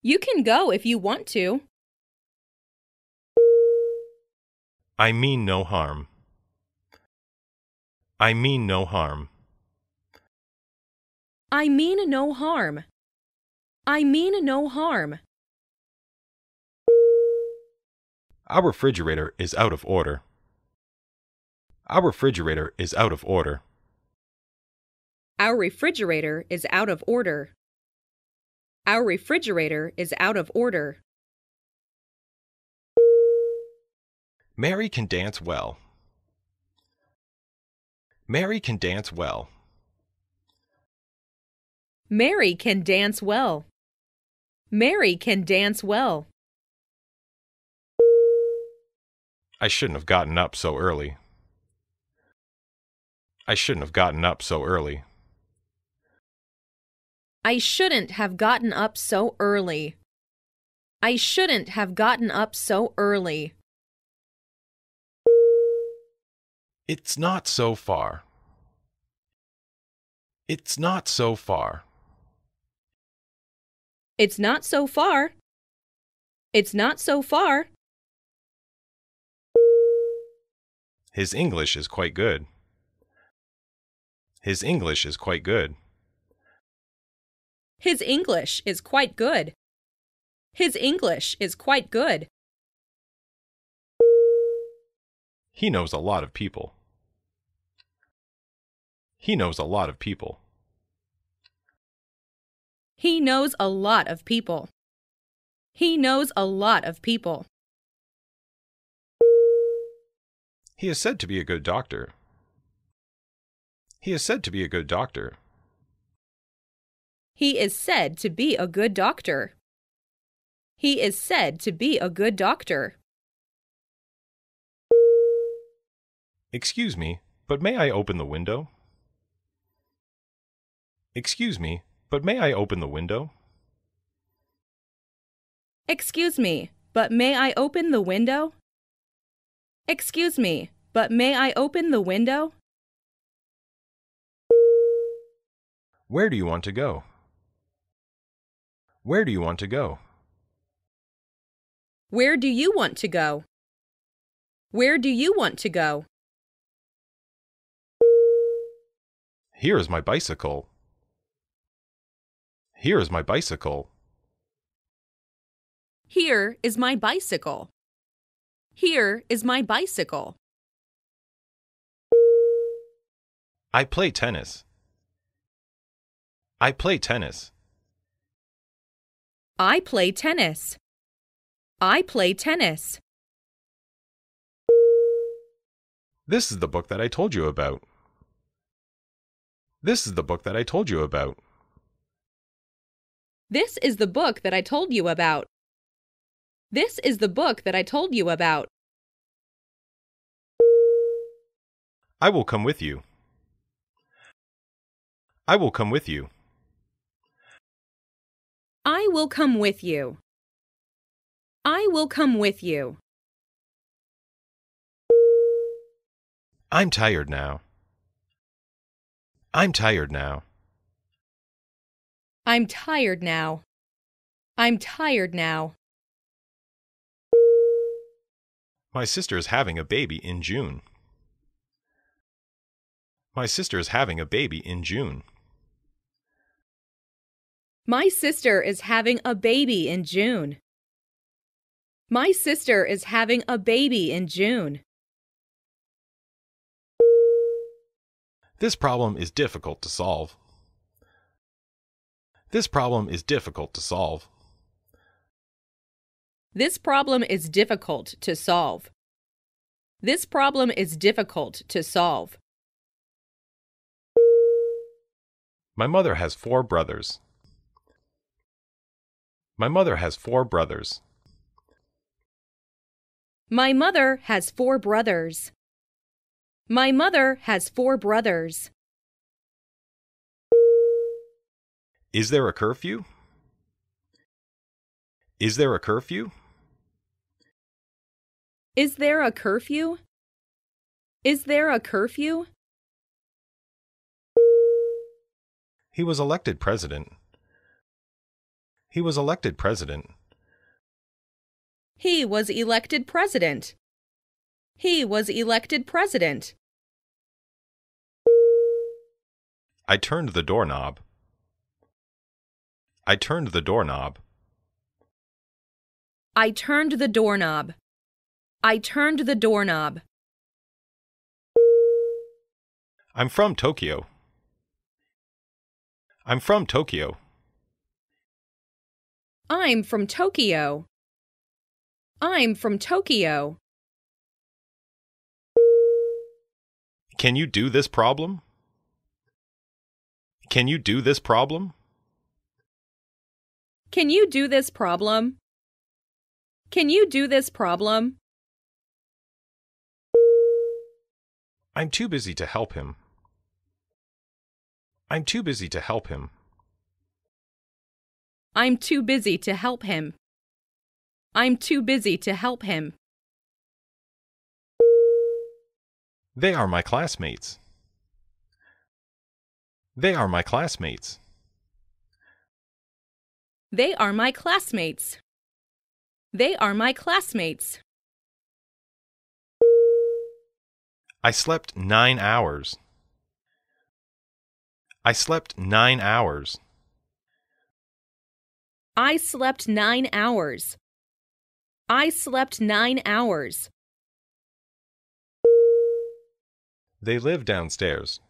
You can go if you want to. I mean no harm. I mean no harm. I mean no harm. I mean no harm. Our refrigerator is out of order. Our refrigerator is out of order. Our refrigerator is out of order. Our refrigerator is out of order. Mary can dance well. Mary can dance well. Mary can dance well. Mary can dance well. I shouldn't have gotten up so early. I shouldn't have gotten up so early. I shouldn't have gotten up so early. I shouldn't have gotten up so early. It's not so far. It's not so far. It's not so far. It's not so far. His English is quite good. His English is quite good. His English is quite good. His English is quite good. He knows a lot of people. He knows a lot of people. He knows a lot of people. He knows a lot of people. He is said to be a good doctor. He is said to be a good doctor. He is said to be a good doctor. He is said to be a good doctor. Excuse me, but may I open the window? Excuse me, but may I open the window? Excuse me, but may I open the window? Excuse me, but may I open the window? Where do you want to go? Where do you want to go? Where do you want to go? Where do you want to go? Here is my bicycle. Here is my bicycle. Here is my bicycle. Here is my bicycle. I play tennis. I play tennis. I play tennis. I play tennis. This is the book that I told you about. This is the book that I told you about. This is the book that I told you about. This is the book that I told you about. I will come with you. I will come with you. I will come with you. I will come with you. I'm tired now. I'm tired now. I'm tired now. I'm tired now. My sister is having a baby in June. My sister is having a baby in June. My sister is having a baby in June. My sister is having a baby in June. This problem is difficult to solve. This problem is difficult to solve. This problem is difficult to solve. This problem is difficult to solve. My mother has four brothers. My mother has four brothers. My mother has four brothers. My mother has four brothers. Is there a curfew? Is there a curfew? Is there a curfew? Is there a curfew? He was elected president. He was elected president. He was elected president. He was elected president. I turned the doorknob. I turned the doorknob. I turned the doorknob. I turned the doorknob. I'm from Tokyo. I'm from Tokyo. I'm from Tokyo. I'm from Tokyo. Can you do this problem? Can you do this problem? Can you do this problem? Can you do this problem? I'm too busy to help him. I'm too busy to help him. I'm too busy to help him. I'm too busy to help him. They are my classmates. They are my classmates. They are my classmates. They are my classmates. I slept nine hours. I slept nine hours. I slept nine hours. I slept nine hours. They live downstairs.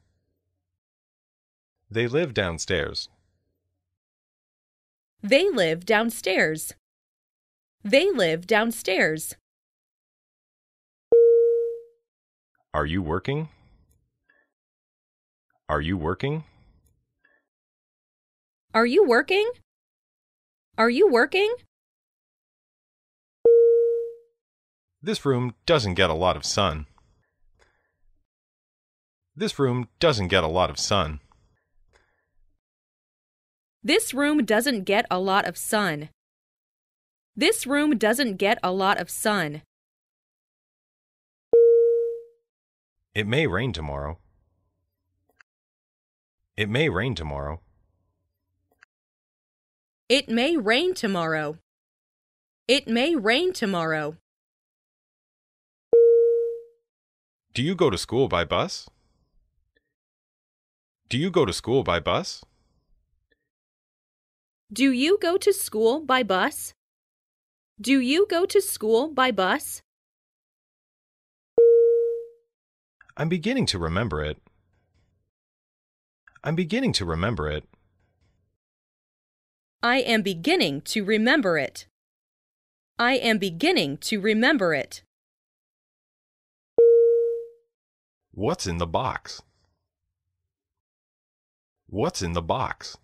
They live downstairs. They live downstairs. They live downstairs. Are you working? Are you working? Are you working? Are you working? This room doesn't get a lot of sun. This room doesn't get a lot of sun. This room doesn't get a lot of sun. This room doesn't get a lot of sun. It may rain tomorrow. It may rain tomorrow. It may rain tomorrow. It may rain tomorrow. Do you go to school by bus? Do you go to school by bus? Do you go to school by bus? Do you go to school by bus? I'm beginning to remember it. I'm beginning to remember it. I am beginning to remember it. I am beginning to remember it. What's in the box? What's in the box?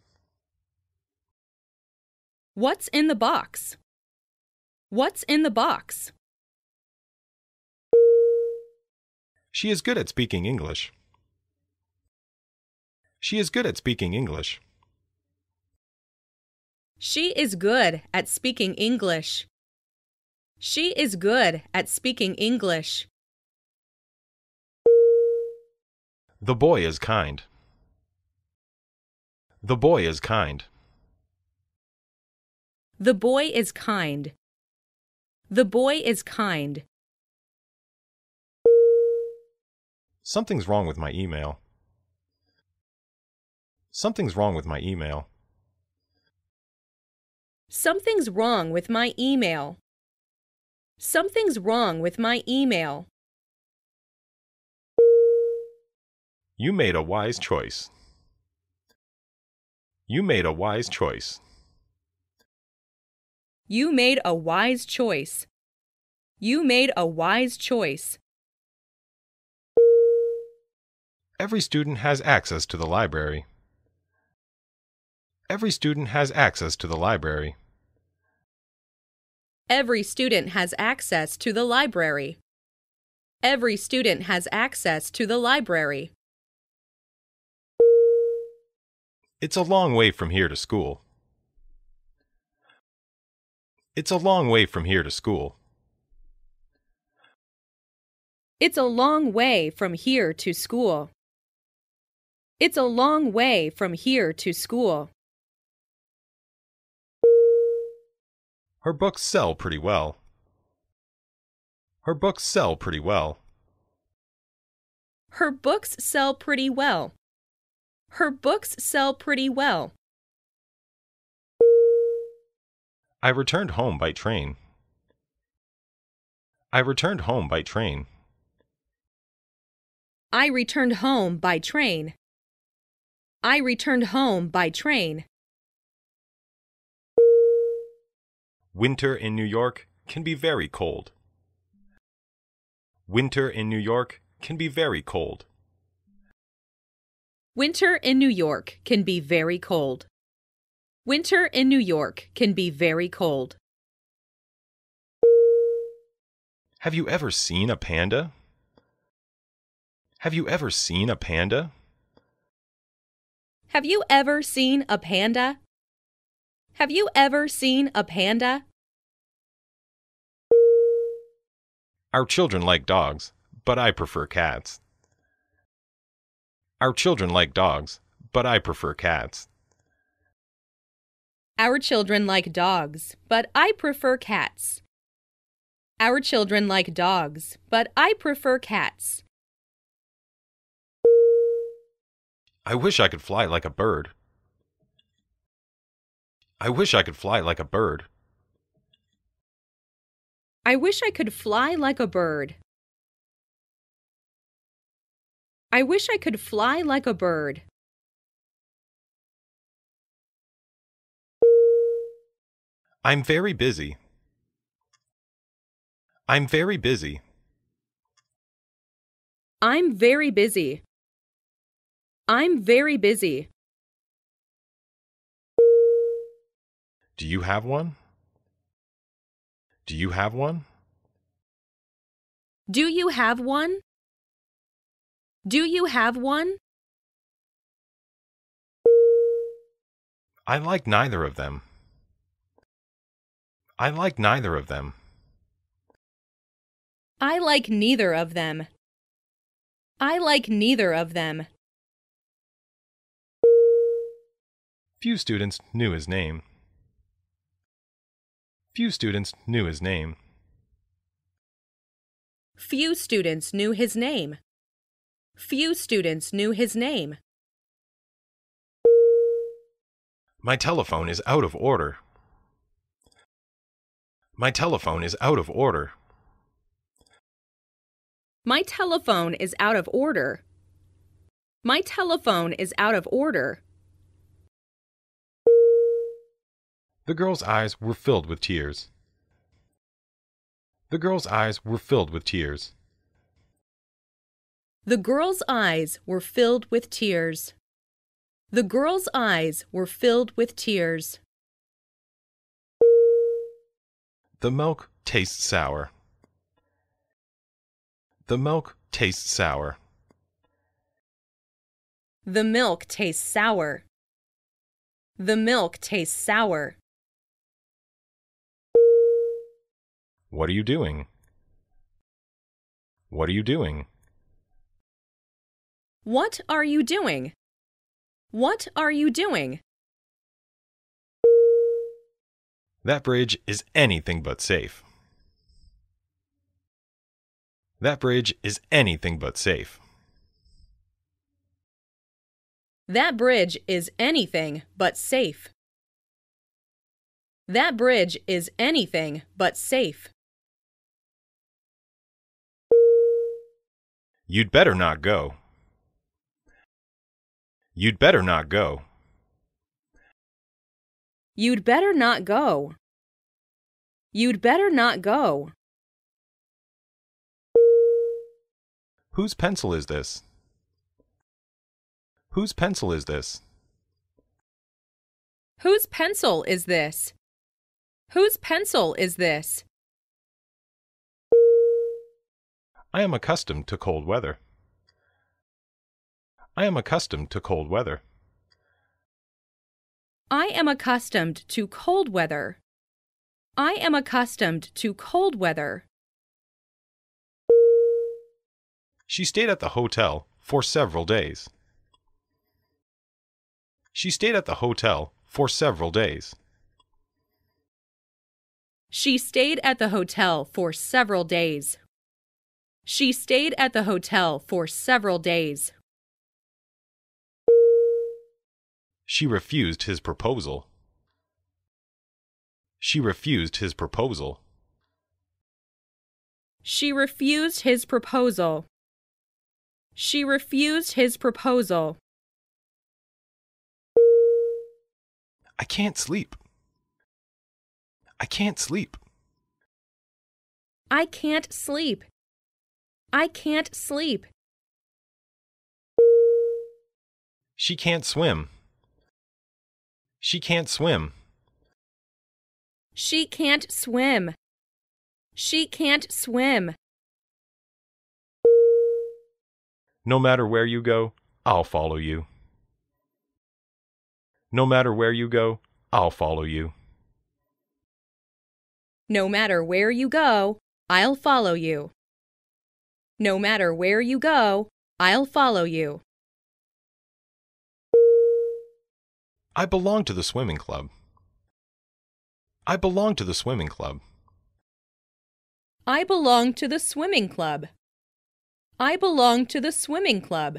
What's in the box? What's in the box? She is good at speaking English. She is good at speaking English. She is good at speaking English. She is good at speaking English. The boy is kind. The boy is kind. The boy is kind. The boy is kind. Something's wrong with my email. Something's wrong with my email. Something's wrong with my email. Something's wrong with my email. You made a wise choice. You made a wise choice. You made a wise choice. You made a wise choice. Every student has access to the library. Every student has access to the library. Every student has access to the library. Every student has access to the library. It's a long way from here to school. It's a long way from here to school. It's a long way from here to school. It's a long way from here to school. Her books sell pretty well. Her books sell pretty well. Her books sell pretty well. Her books sell pretty well. I returned home by train. I returned home by train. I returned home by train. I returned home by train. Winter in New York can be very cold. Winter in New York can be very cold. Winter in New York can be very cold. Winter in New York can be very cold. Have you ever seen a panda? Have you ever seen a panda? Have you ever seen a panda? Have you ever seen a panda? Our children like dogs, but I prefer cats. Our children like dogs, but I prefer cats. Our children like dogs, but I prefer cats. Our children like dogs, but I prefer cats. I wish I could fly like a bird. I wish I could fly like a bird. I wish I could fly like a bird. I wish I could fly like a bird. I'm very busy. I'm very busy. I'm very busy. I'm very busy. Do you have one? Do you have one? Do you have one? Do you have one? I like neither of them. I like neither of them. I like neither of them. I like neither of them. Few students knew his name. Few students knew his name. Few students knew his name. Few students knew his name. My telephone is out of order. My telephone is out of order. My telephone is out of order. My telephone is out of order. The girl's eyes were filled with tears. The girl's eyes were filled with tears. The girl's eyes were filled with tears. The girl's eyes were filled with tears. The milk tastes sour. The milk tastes sour. The milk tastes sour. The milk tastes sour. What are you doing? What are you doing? What are you doing? What are you doing? That bridge is anything but safe. That bridge is anything but safe. That bridge is anything but safe. That bridge is anything but safe. You'd better not go. You'd better not go. You'd better not go. You'd better not go. Whose pencil is this? Whose pencil is this? Whose pencil is this? Whose pencil is this? I am accustomed to cold weather. I am accustomed to cold weather. I am accustomed to cold weather. I am accustomed to cold weather. She stayed at the hotel for several days. She stayed at the hotel for several days. She stayed at the hotel for several days. She stayed at the hotel for several days. She refused his proposal. She refused his proposal. She refused his proposal. She refused his proposal. I can't sleep. I can't sleep. I can't sleep. I can't sleep. She can't swim. She can't swim. She can't swim. She can't swim. No matter where you go, I'll follow you. No matter where you go, I'll follow you. No matter where you go, I'll follow you. No matter where you go, I'll follow you. I belong to the swimming club. I belong to the swimming club. I belong to the swimming club. I belong to the swimming club.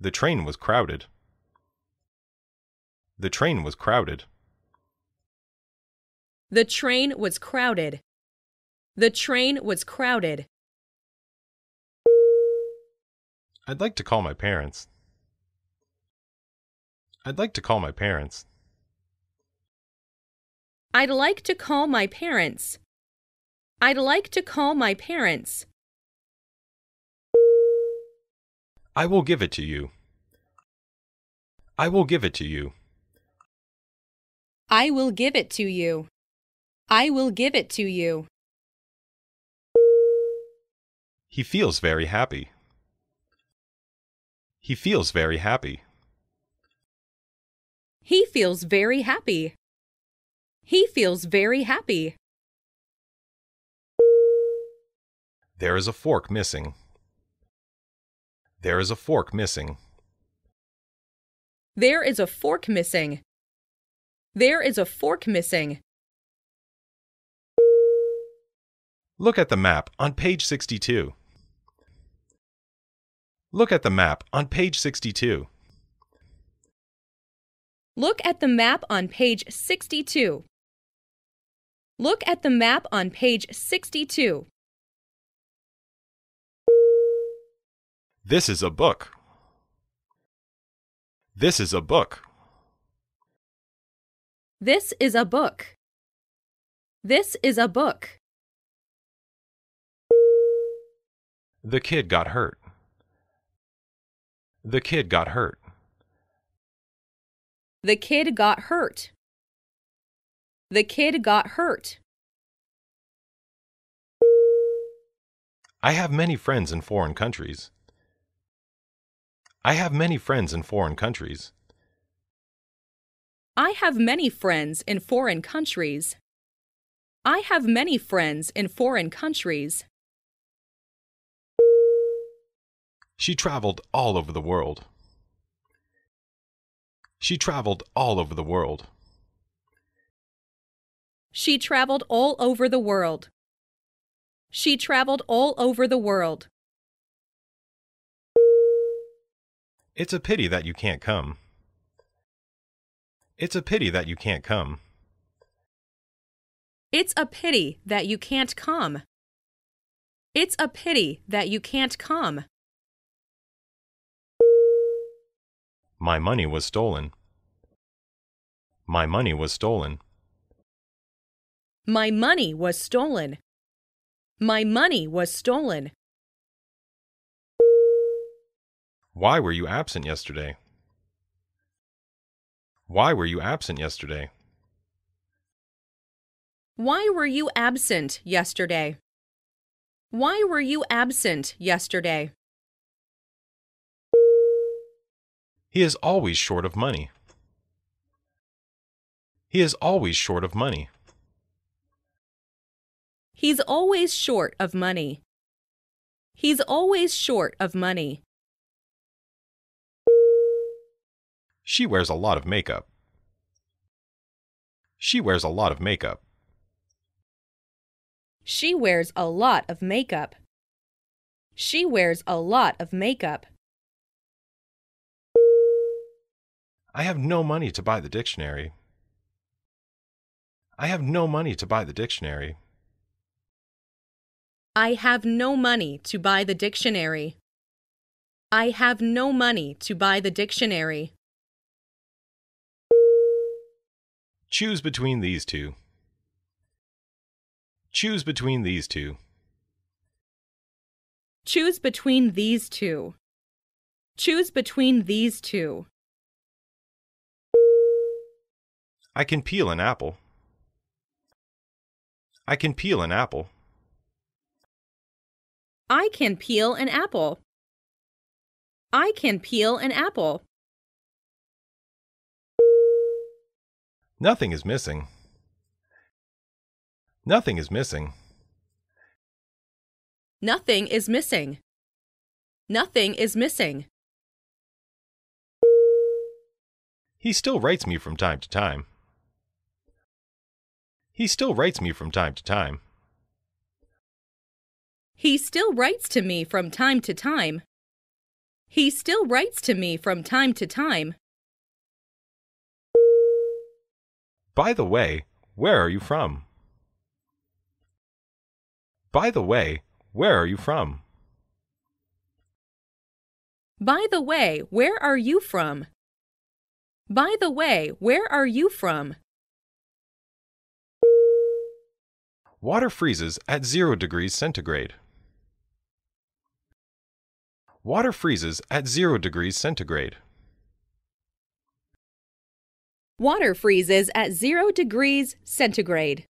The train was crowded. The train was crowded. The train was crowded. The train was crowded. I'd like to call my parents. I'd like to call my parents. I'd like to call my parents. I'd like to call my parents. I will give it to you. I will give it to you. I will give it to you. I will give it to you. He feels very happy. He feels very happy. He feels very happy. He feels very happy. There is a fork missing. There is a fork missing. There is a fork missing. There is a fork missing. Look at the map on page 62. Look at the map on page 62. Look at the map on page 62. Look at the map on page 62. This is a book. This is a book. This is a book. This is a book. The kid got hurt. The kid got hurt. The kid got hurt. The kid got hurt. I have many friends in foreign countries. I have many friends in foreign countries. I have many friends in foreign countries. I have many friends in foreign countries. She traveled all over the world. She traveled all over the world. She traveled all over the world. She traveled all over the world. It's a pity that you can't come. It's a pity that you can't come. It's a pity that you can't come. It's a pity that you can't come. My money was stolen. My money was stolen. My money was stolen. My money was stolen. Why were you absent yesterday? Why were you absent yesterday? Why were you absent yesterday? Why were you absent yesterday? He is always short of money. He is always short of money. He's always short of money. He's always short of money. She wears a lot of makeup. She wears a lot of makeup. She wears a lot of makeup. She wears a lot of makeup. I have no money to buy the dictionary. I have no money to buy the dictionary. I have no money to buy the dictionary. I have no money to buy the dictionary. Choose between these two. Choose between these two. Choose between these two. Choose between these two. I can peel an apple. I can peel an apple. I can peel an apple. I can peel an apple. Nothing is missing. Nothing is missing. Nothing is missing. Nothing is missing. He still writes me from time to time. He still writes me from time to time. He still writes to me from time to time. He still writes to me from time to time. By the way, where are you from? By the way, where are you from? By the way, where are you from? By the way, where are you from? Water freezes at 0 degrees centigrade. Water freezes at 0 degrees centigrade. Water freezes at 0 degrees centigrade.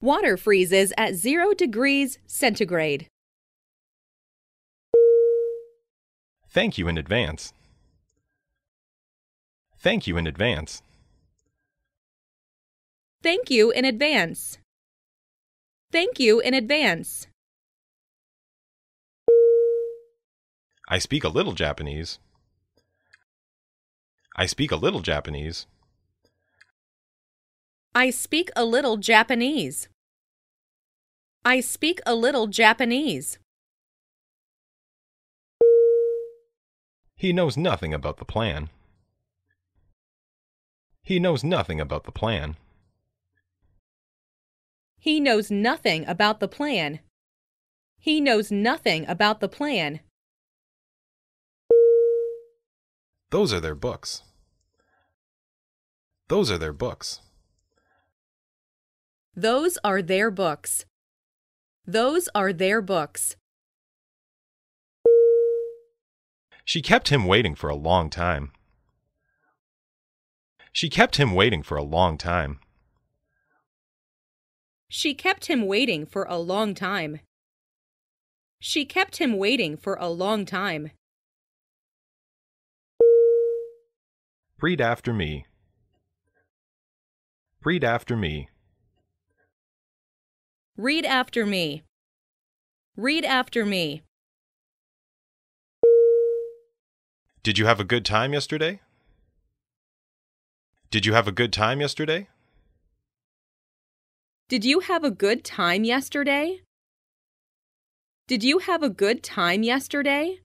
Water freezes at 0 degrees centigrade. Thank you in advance. Thank you in advance. Thank you in advance. Thank you in advance. I speak a little Japanese. I speak a little Japanese. I speak a little Japanese. I speak a little Japanese. He knows nothing about the plan. He knows nothing about the plan. He knows nothing about the plan. He knows nothing about the plan. Those are their books. Those are their books. Those are their books. Those are their books. She kept him waiting for a long time. She kept him waiting for a long time. She kept him waiting for a long time. She kept him waiting for a long time. Read after me. Read after me. Read after me. Read after me. Did you have a good time yesterday? Did you have a good time yesterday? Did you have a good time yesterday? Did you have a good time yesterday?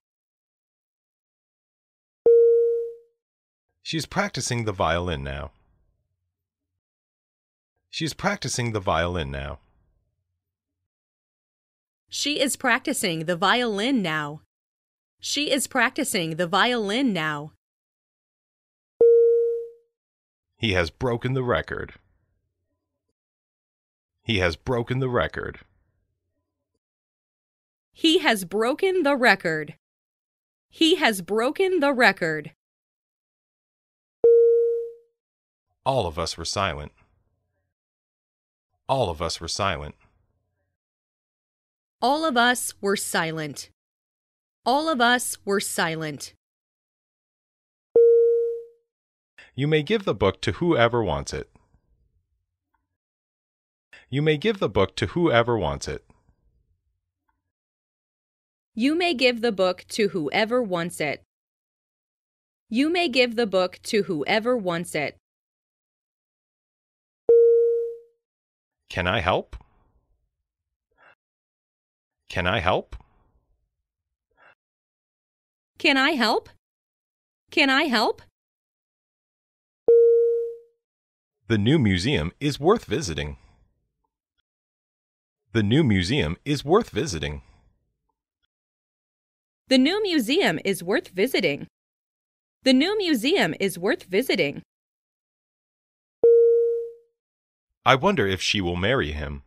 She's practicing the violin now. She's practicing the violin now. She is practicing the violin now. She is practicing the violin now. He has broken the record. He has broken the record. He has broken the record. He has broken the record. All of us were silent. All of us were silent. All of us were silent. All of us were silent. You may give the book to whoever wants it. You may give the book to whoever wants it. You may give the book to whoever wants it. You may give the book to whoever wants it. Can I help? Can I help? Can I help? Can I help? The new museum is worth visiting. The new museum is worth visiting. The new museum is worth visiting. The new museum is worth visiting. I wonder if she will marry him.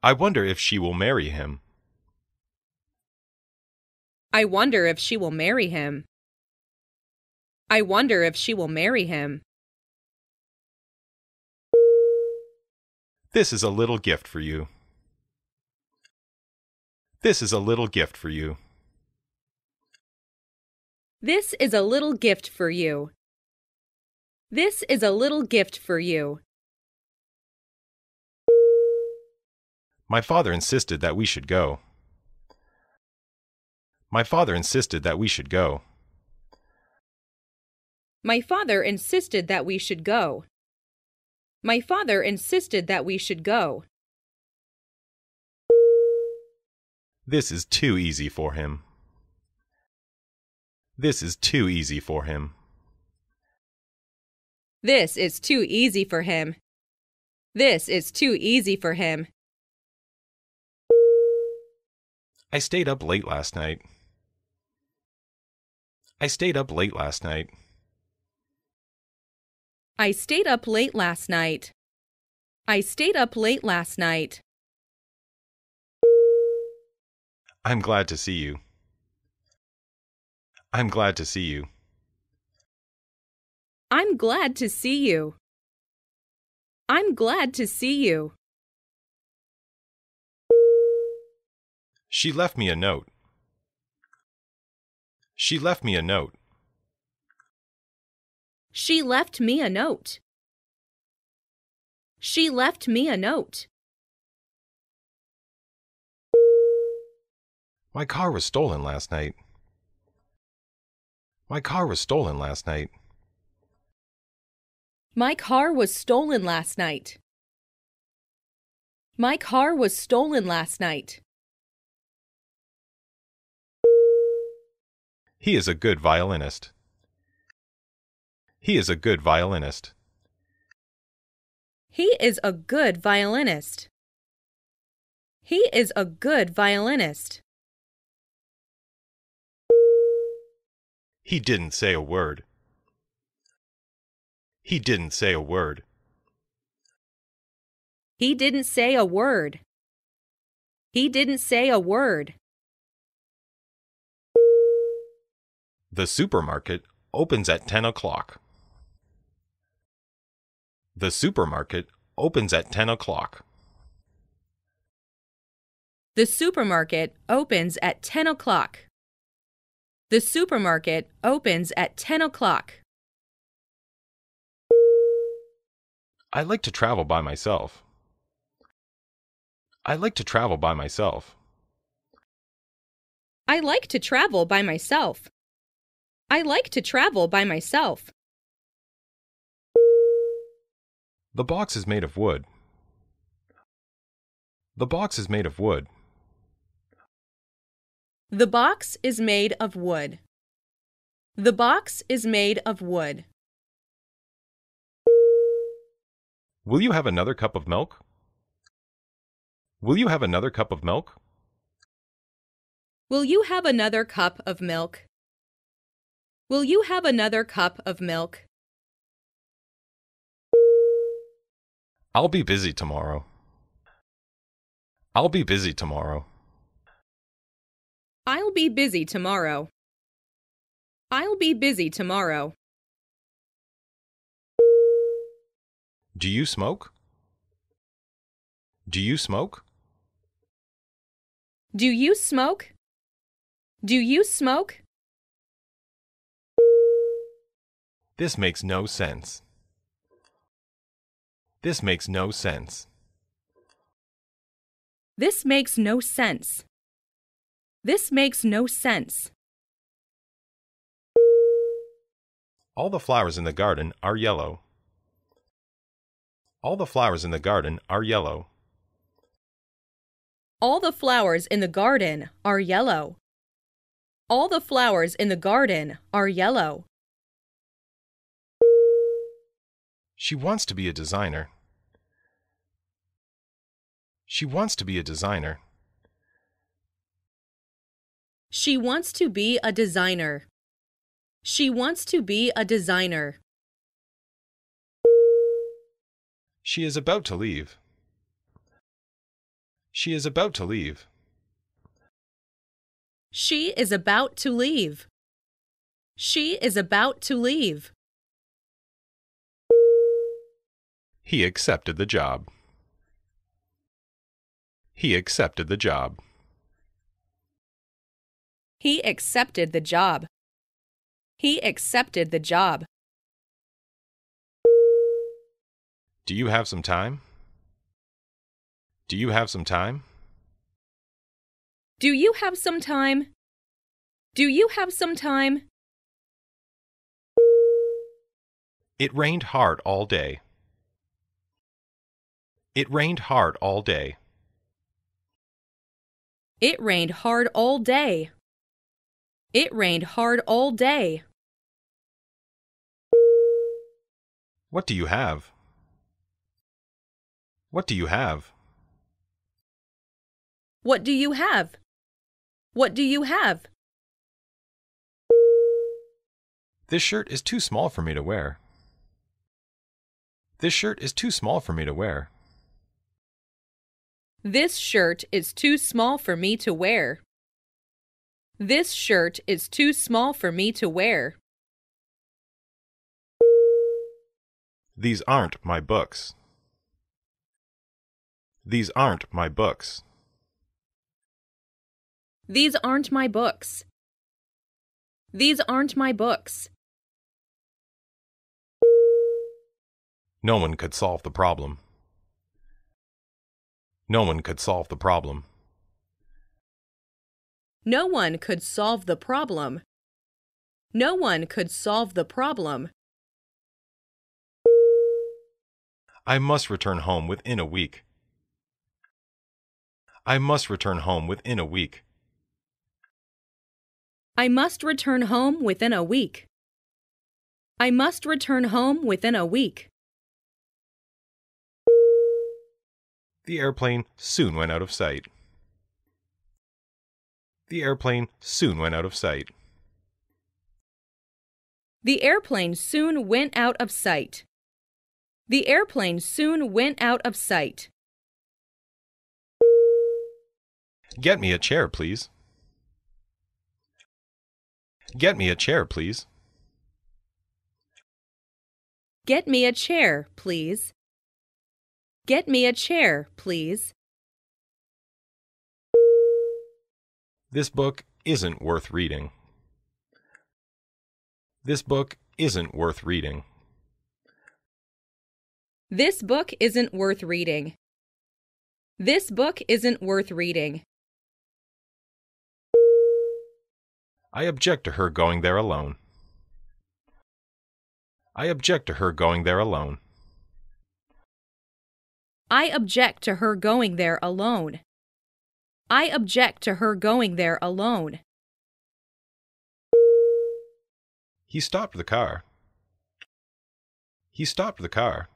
I wonder if she will marry him. I wonder if she will marry him. I wonder if she will marry him. This is a little gift for you. This is a little gift for you. This is a little gift for you. This is a little gift for you. My father insisted that we should go. My father insisted that we should go. My father insisted that we should go. My father insisted that we should go. This is too easy for him. This is too easy for him. This is too easy for him. This is too easy for him. I stayed up late last night. I stayed up late last night. I stayed up late last night. I stayed up late last night. I'm glad to see you. I'm glad to see you. I'm glad to see you. I'm glad to see you. She left me a note. She left me a note. She left me a note. She left me a note. My car was stolen last night. My car was stolen last night. My car was stolen last night. My car was stolen last night. He is a good violinist. He is a good violinist. He is a good violinist. He is a good violinist. He didn't say a word. He didn't say a word. He didn't say a word. He didn't say a word. The supermarket opens at 10 o'clock. The supermarket opens at 10 o'clock. The supermarket opens at 10 o'clock. The supermarket opens at 10 o'clock. I like to travel by myself. I like to travel by myself. I like to travel by myself. I like to travel by myself. The box is made of wood. The box is made of wood. The box is made of wood. The box is made of wood. Will you have another cup of milk? Will you have another cup of milk? Will you have another cup of milk? Will you have another cup of milk? I'll be busy tomorrow. I'll be busy tomorrow. I'll be busy tomorrow. I'll be busy tomorrow. Do you smoke? Do you smoke? Do you smoke? Do you smoke? This makes no sense. This makes no sense. This makes no sense. This makes no sense. All the flowers in the garden are yellow. All the flowers in the garden are yellow. All the flowers in the garden are yellow. All the flowers in the garden are yellow. She wants to be a designer. She wants to be a designer. She wants to be a designer. She wants to be a designer. She is about to leave. She is about to leave. She is about to leave. She is about to leave. He accepted the job. He accepted the job. He accepted the job. He accepted the job. Do you have some time? Do you have some time? Do you have some time? Do you have some time? It rained hard all day. It rained hard all day. It rained hard all day. It rained hard all day. What do you have? What do you have? What do you have? What do you have? This shirt is too small for me to wear. This shirt is too small for me to wear. This shirt is too small for me to wear. This shirt is too small for me to wear. These aren't my books. These aren't my books. These aren't my books. These aren't my books. No one could solve the problem. No one could solve the problem. No one could solve the problem. No one could solve the problem. I must return home within a week. I must return home within a week. I must return home within a week. I must return home within a week. The airplane soon went out of sight. The airplane soon went out of sight. The airplane soon went out of sight. The airplane soon went out of sight. Get me a chair, please. Get me a chair, please. Get me a chair, please. Get me a chair, please. This book isn't worth reading. This book isn't worth reading. This book isn't worth reading. This book isn't worth reading. I object to her going there alone. I object to her going there alone. I object to her going there alone. I object to her going there alone. He stopped the car. He stopped the car.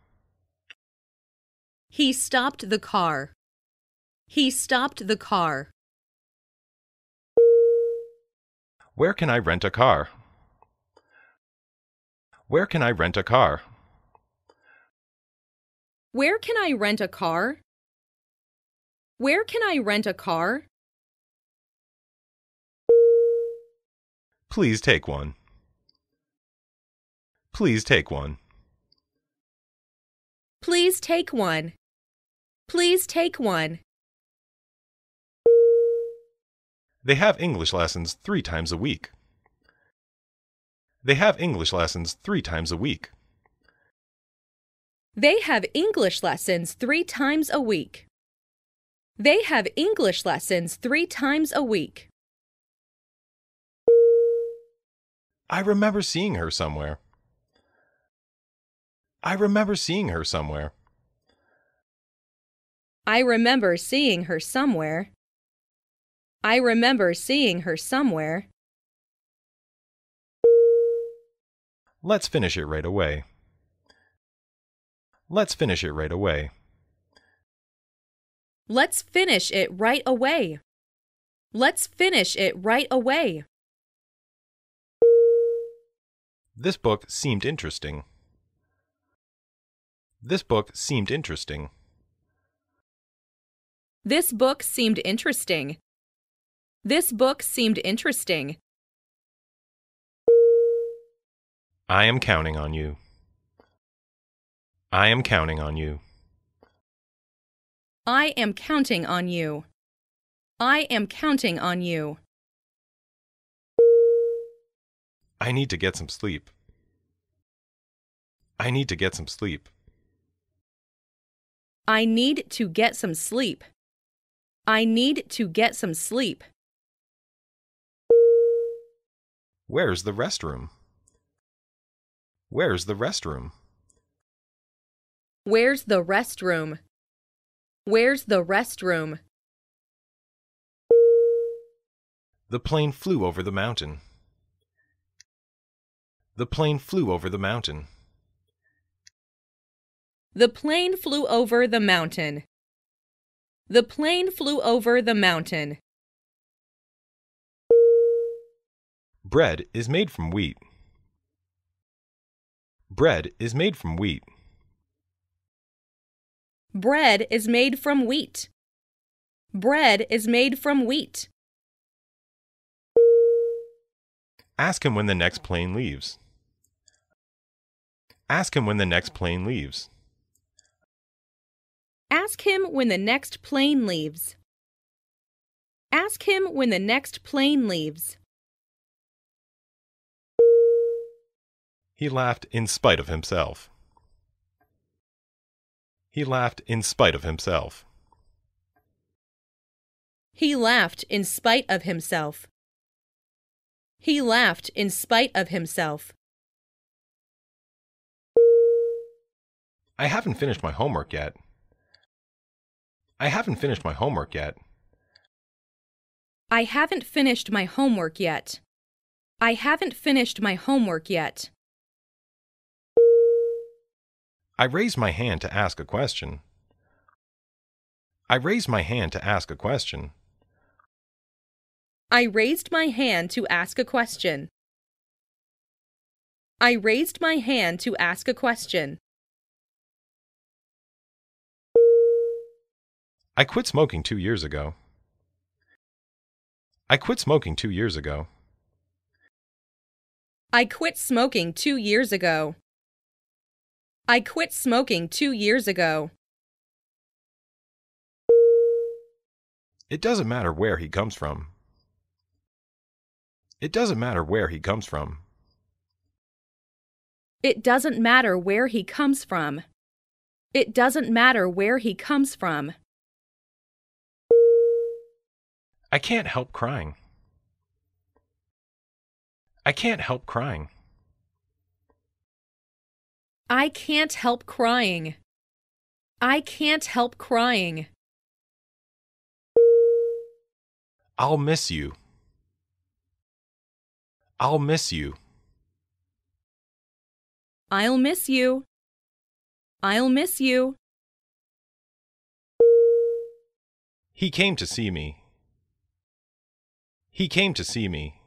He stopped the car. He stopped the car. Where can I rent a car? Where can I rent a car? Where can I rent a car? Where can I rent a car? Please take one. Please take one. Please take one. Please take one. They have English lessons three times a week. They have English lessons three times a week. They have English lessons three times a week. They have English lessons three times a week. I remember seeing her somewhere. I remember seeing her somewhere. I remember seeing her somewhere. I remember seeing her somewhere. Let's finish it right away. Let's finish it right away. Let's finish it right away. Let's finish it right away. This book seemed interesting. This book seemed interesting. This book seemed interesting. This book seemed interesting. I am counting on you. I am counting on you. I am counting on you. I am counting on you. I need to get some sleep. I need to get some sleep. I need to get some sleep. I need to get some sleep. Where's the restroom? Where's the restroom? Where's the restroom? Where's the restroom? The plane flew over the mountain. The plane flew over the mountain. The plane flew over the mountain. The plane flew over the mountain. Bread is made from wheat. Bread is made from wheat. Bread is made from wheat. Bread is made from wheat. Ask him when the next plane leaves. Ask him when the next plane leaves. Ask him when the next plane leaves. Ask him when the next plane leaves. He laughed in spite of himself. He laughed in spite of himself. He laughed in spite of himself. He laughed in spite of himself. I haven't finished my homework yet. I haven't finished my homework yet. I haven't finished my homework yet. I haven't finished my homework yet. I raise my hand to ask a question. I raised my hand to ask a question. I raised my hand to ask a question. I raised my hand to ask a question. I quit smoking two years ago. I quit smoking two years ago. I quit smoking two years ago. I quit smoking two years ago. It doesn't matter where he comes from. It doesn't matter where he comes from. It doesn't matter where he comes from. It doesn't matter where he comes from. I can't help crying. I can't help crying. I can't help crying. I can't help crying. I'll miss you. I'll miss you. I'll miss you. I'll miss you. He came to see me. He came to see me.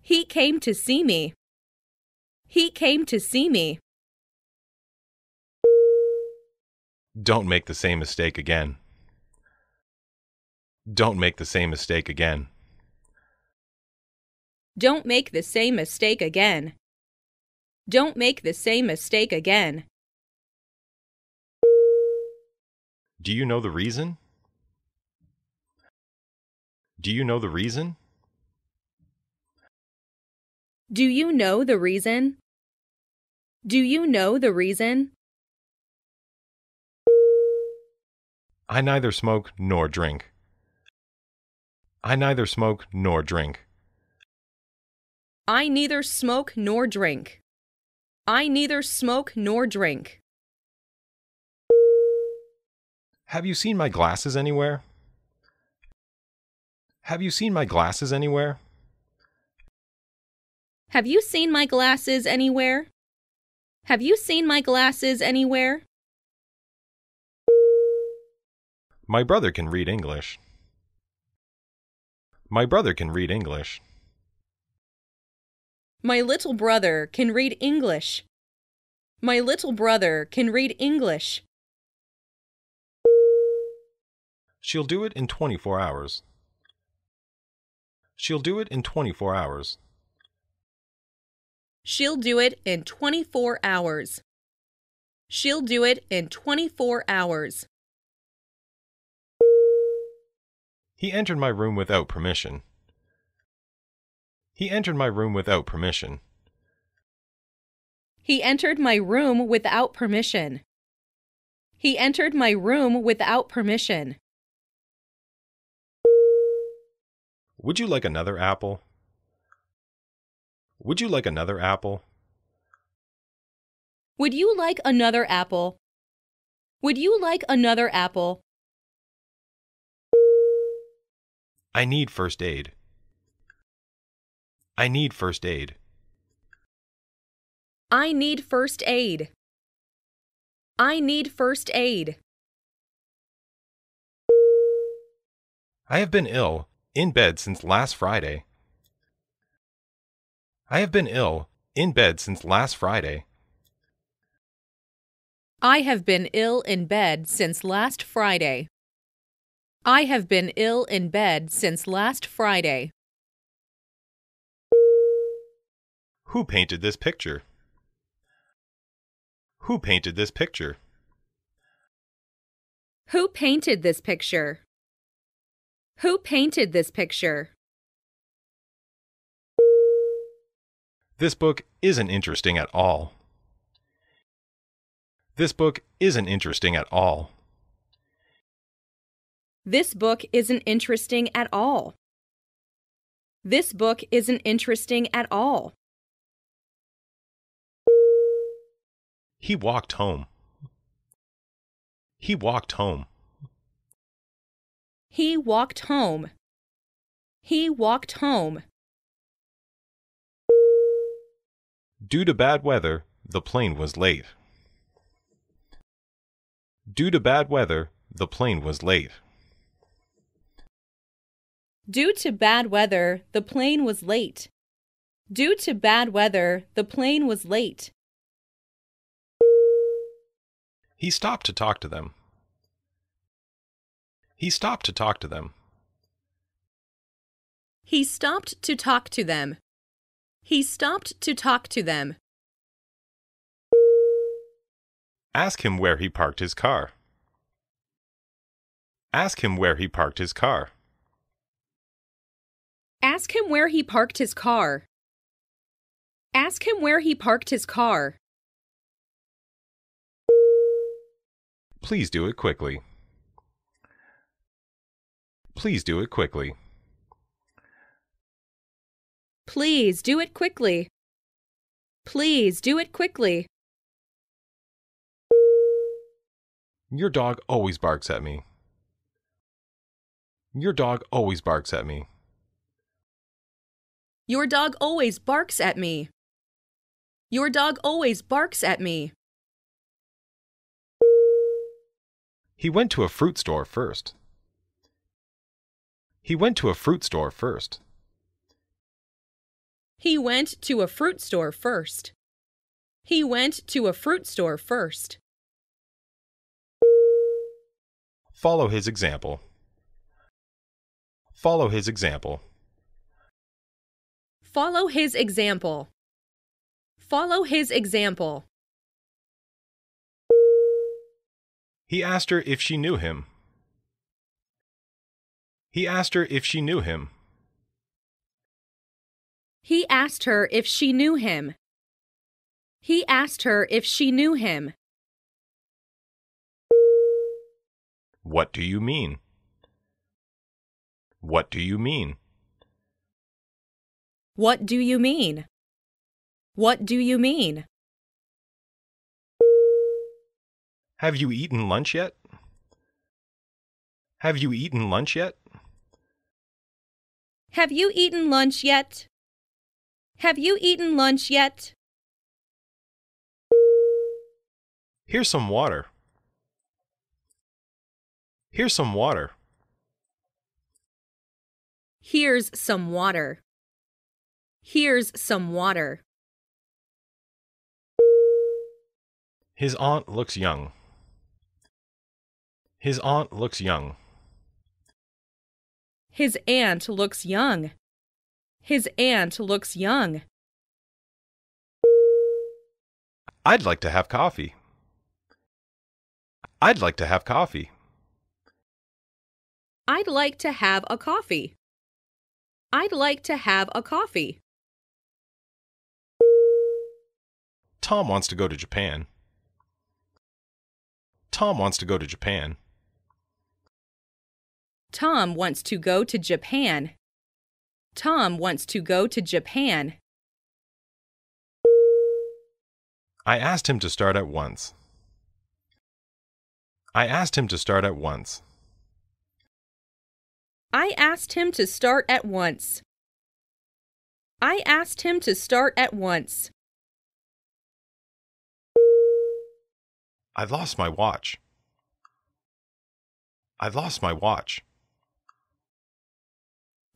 He came to see me. He came to see me. Don't make the same mistake again. Don't make the same mistake again. Don't make the same mistake again. Don't make the same mistake again. Do you know the reason? Do you know the reason? Do you know the reason? Do you know the reason? I neither smoke nor drink. I neither smoke nor drink. I neither smoke nor drink. I neither smoke nor drink. Have you seen my glasses anywhere? Have you seen my glasses anywhere? Have you seen my glasses anywhere? Have you seen my glasses anywhere? My brother can read English. My brother can read English. My little brother can read English. My little brother can read English. She'll do it in 24 hours. She'll do it in 24 hours. She'll do it in 24 hours. She'll do it in 24 hours. He entered my room without permission. He entered my room without permission. He entered my room without permission. He entered my room without permission. Would you like another apple? Would you like another apple? Would you like another apple? Would you like another apple? I need first aid. I need first aid. I need first aid. I need first aid. I have been ill, in bed since last Friday. I have been ill, in bed since last Friday. I have been ill in bed since last Friday. I have been ill in bed since last Friday. Who painted this picture? Who painted this picture? Who painted this picture? Who painted this picture? This book isn't interesting at all. This book isn't interesting at all. This book isn't interesting at all. This book isn't interesting at all. He walked home. He walked home. He walked home. He walked home. Due to bad weather, the plane was late. Due to bad weather, the plane was late. Due to bad weather, the plane was late. Due to bad weather, the plane was late. He stopped to talk to them. He stopped to talk to them. He stopped to talk to them. He stopped to talk to them. Ask him where he parked his car. Ask him where he parked his car. Ask him where he parked his car. Ask him where he parked his car. Please do it quickly. Please do it quickly. Please do it quickly. Please do it quickly. Your dog always barks at me. Your dog always barks at me. Your dog always barks at me. Your dog always barks at me. He went to a fruit store first. He went to a fruit store first. He went to a fruit store first. He went to a fruit store first. Follow his example. Follow his example. Follow his example. Follow his example. He asked her if she knew him. He asked her if she knew him. He asked her if she knew him. He asked her if she knew him. What do you mean? What do you mean? What do you mean? What do you mean? Have you eaten lunch yet? Have you eaten lunch yet? Have you eaten lunch yet? Have you eaten lunch yet? Here's some water. Here's some water. Here's some water. Here's some water. His aunt looks young. His aunt looks young. His aunt looks young. His aunt looks young. I'd like to have coffee. I'd like to have coffee. I'd like to have a coffee. I'd like to have a coffee. Tom wants to go to Japan. Tom wants to go to Japan. Tom wants to go to Japan. Tom wants to go to Japan. I asked him to start at once. I asked him to start at once. I asked him to start at once. I asked him to start at once. I lost my watch. I lost my watch.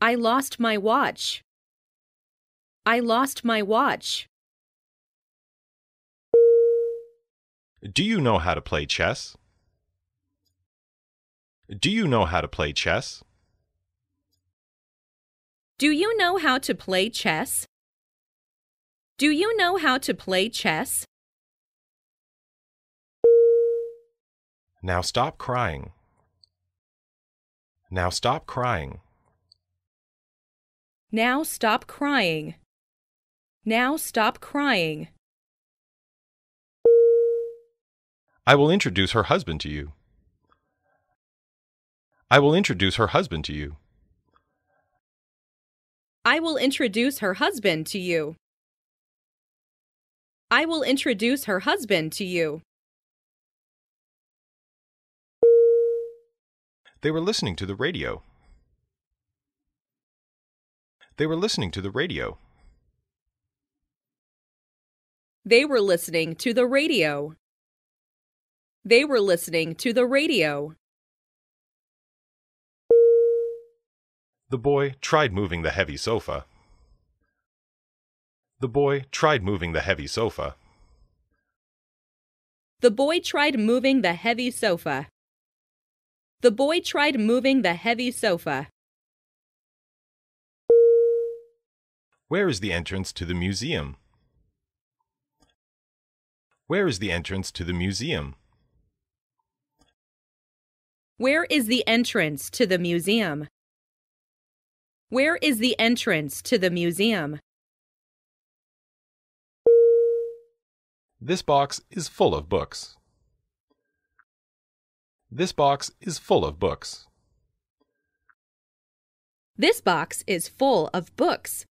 I lost my watch. I lost my watch. Do you know how to play chess? Do you know how to play chess? Do you know how to play chess? Do you know how to play chess? Now stop crying. Now stop crying. Now stop crying. Now stop crying. I will introduce her husband to you. I will introduce her husband to you. I will introduce her husband to you. I will introduce her husband to you. They were listening to the radio. They were listening to the radio. They were listening to the radio. They were listening to the radio. The boy tried moving the heavy sofa. The boy tried moving the heavy sofa. The boy tried moving the heavy sofa. The boy tried moving the heavy sofa. Where is the entrance to the museum? Where is the entrance to the museum? Where is the entrance to the museum? Where is the entrance to the museum? This box is full of books. This box is full of books. This box is full of books.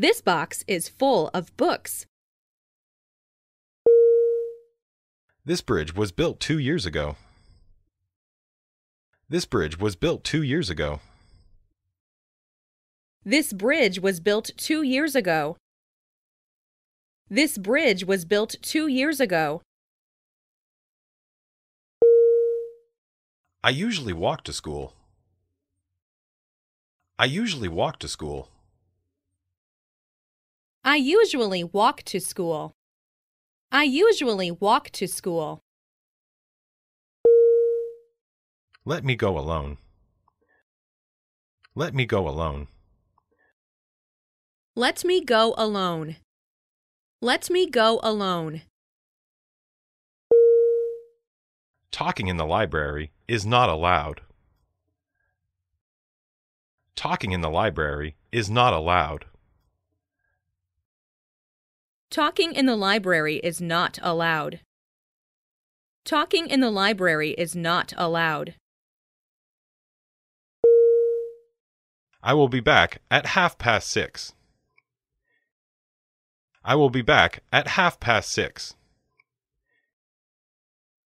This box is full of books. This bridge was built two years ago. This bridge was built two years ago. This bridge was built two years ago. This bridge was built two years ago. I usually walk to school. I usually walk to school. I usually walk to school. I usually walk to school. Let me go alone. Let me go alone. Let me go alone. Let me go alone. Talking in the library is not allowed. Talking in the library is not allowed. Talking in the library is not allowed. Talking in the library is not allowed. I will be back at half past six. I will be back at half past six.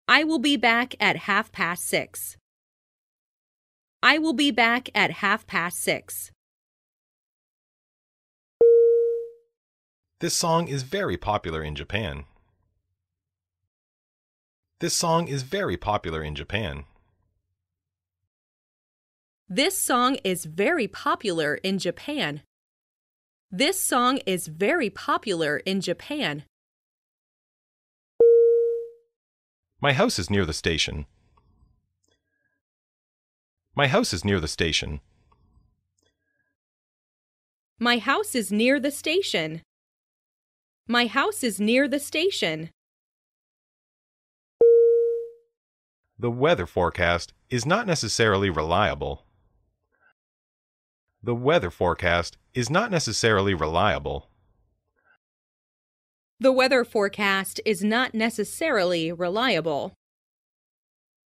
I will be back at half past six. I will be back at half past six. This song is very popular in Japan. This song is very popular in Japan. This song is very popular in Japan. This song is very popular in Japan. My house is near the station. My house is near the station. My house is near the station. My house is near the station. The weather forecast is not necessarily reliable. The weather forecast is not necessarily reliable. The weather forecast is not necessarily reliable.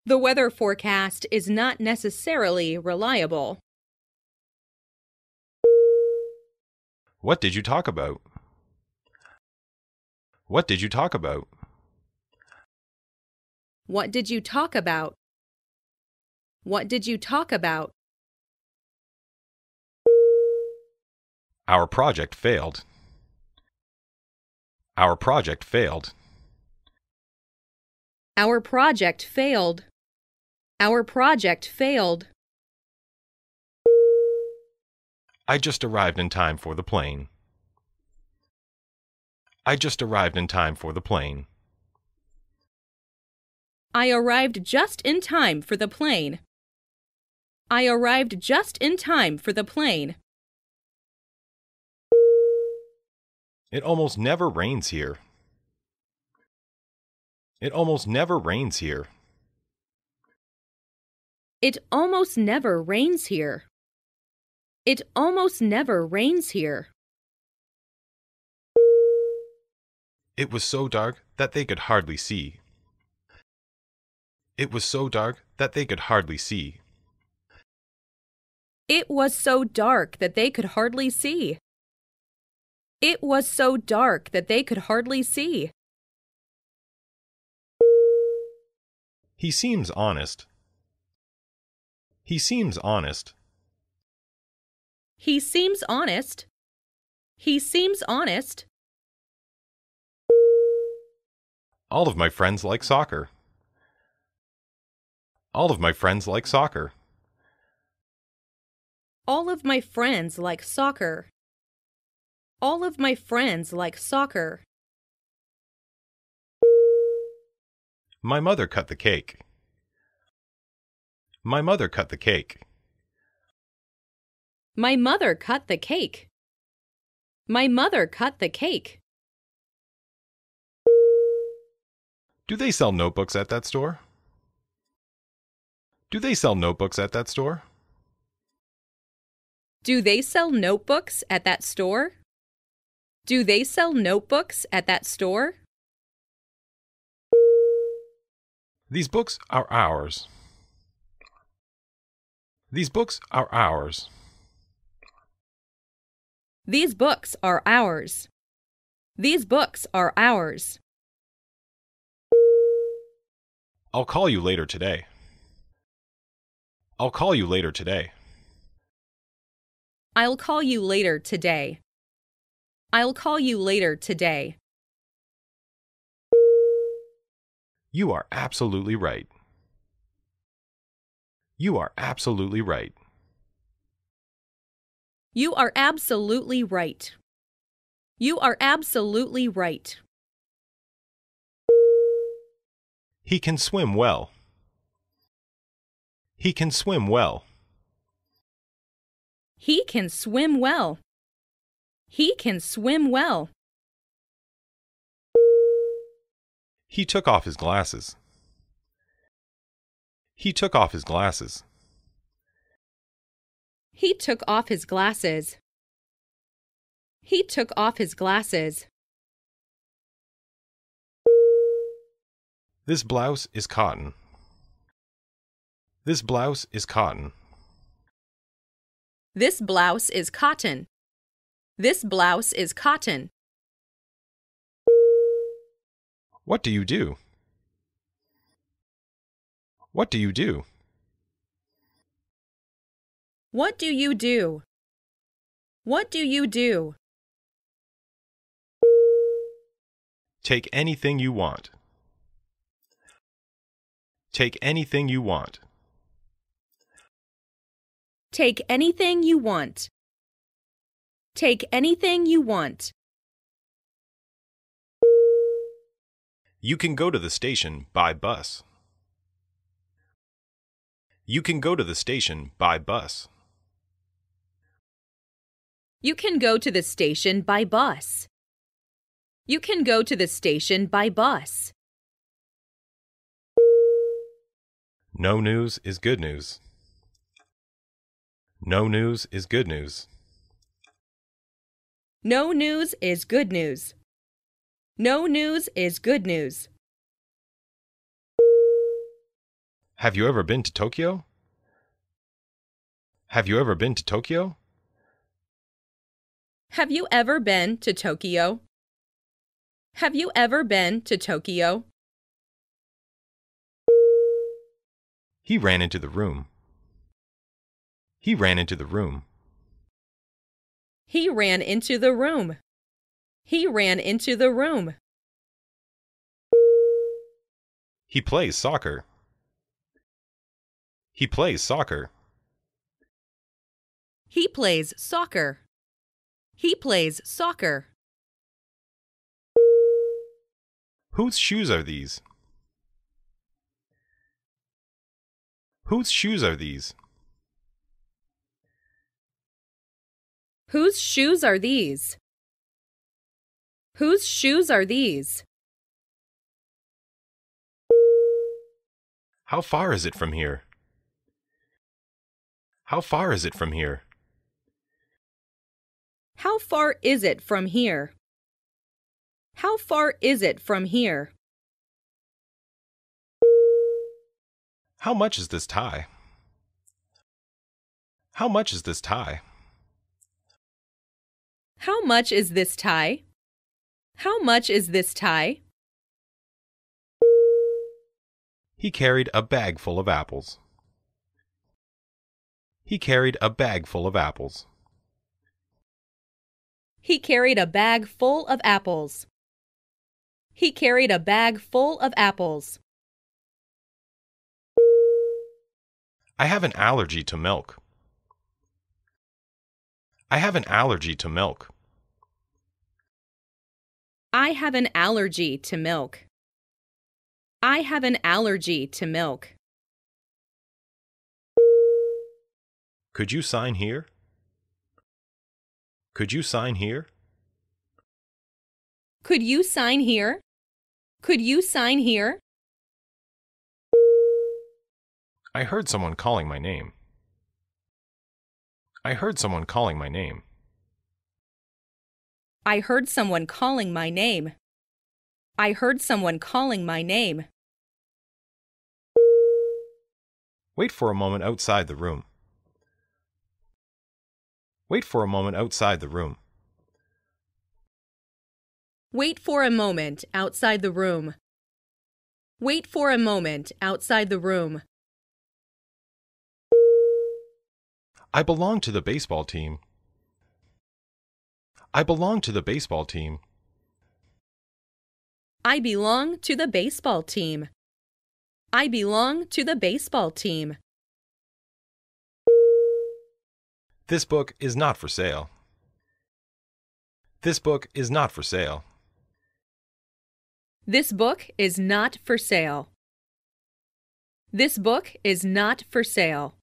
The weather forecast is not necessarily reliable. What did you talk about? What did you talk about? What did you talk about? What did you talk about? Our project failed. Our project failed. Our project failed. Our project failed. I just arrived in time for the plane. I just arrived in time for the plane. I arrived just in time for the plane. I arrived just in time for the plane. It almost never rains here. It almost never rains here. It almost never rains here. It almost never rains here. It was so dark that they could hardly see. It was so dark that they could hardly see. It was so dark that they could hardly see. It was so dark that they could hardly see. He seems honest. He seems honest. He seems honest. He seems honest. All of my friends like soccer. All of my friends like soccer. All of my friends like soccer. All of my friends like soccer. My mother cut the cake. My mother cut the cake. My mother cut the cake. My mother cut the cake. Do they sell notebooks at that store? Do they sell notebooks at that store? Do they sell notebooks at that store? Do they sell notebooks at that store? These books are ours. These books are ours. These books are ours. These books are ours. I'll call you later today. I'll call you later today. I'll call you later today. I'll call you later today. You are absolutely right. You are absolutely right. You are absolutely right. You are absolutely right. He can swim well. He can swim well. He can swim well. He can swim well. He took off his glasses. He took off his glasses. He took off his glasses. He took off his glasses. This blouse is cotton. This blouse is cotton. This blouse is cotton. This blouse is cotton. What do you do? What do you do? What do you do? What do you do? Take anything you want. Take anything you want. Take anything you want. Take anything you want. You can go to the station by bus. You can go to the station by bus. You can go to the station by bus. You can go to the station by bus. No news is good news. No news is good news. No news is good news. No news is good news. Have you ever been to Tokyo? Have you ever been to Tokyo? Have you ever been to Tokyo? Have you ever been to Tokyo? He ran into the room. He ran into the room. He ran into the room. He ran into the room. He plays soccer. He plays soccer. He plays soccer. He plays soccer. Whose shoes are these? Whose shoes are these? Whose shoes are these? Whose shoes are these? How far is it from here? How far is it from here? How far is it from here? How far is it from here? How much is this tie? How much is this tie? How much is this tie? How much is this tie? He carried a bag full of apples. He carried a bag full of apples. He carried a bag full of apples. He carried a bag full of apples. I have an allergy to milk. I have an allergy to milk. I have an allergy to milk. I have an allergy to milk. Could you sign here? Could you sign here? Could you sign here? Could you sign here? I heard someone calling my name. I heard someone calling my name. I heard someone calling my name. I heard someone calling my name. Wait for a moment outside the room. Wait for a moment outside the room. Wait for a moment outside the room. Wait for a moment outside the room. I belong to the baseball team. I belong to the baseball team. I belong to the baseball team. I belong to the baseball team. This book is not for sale. This book is not for sale. This book is not for sale. This book is not for sale.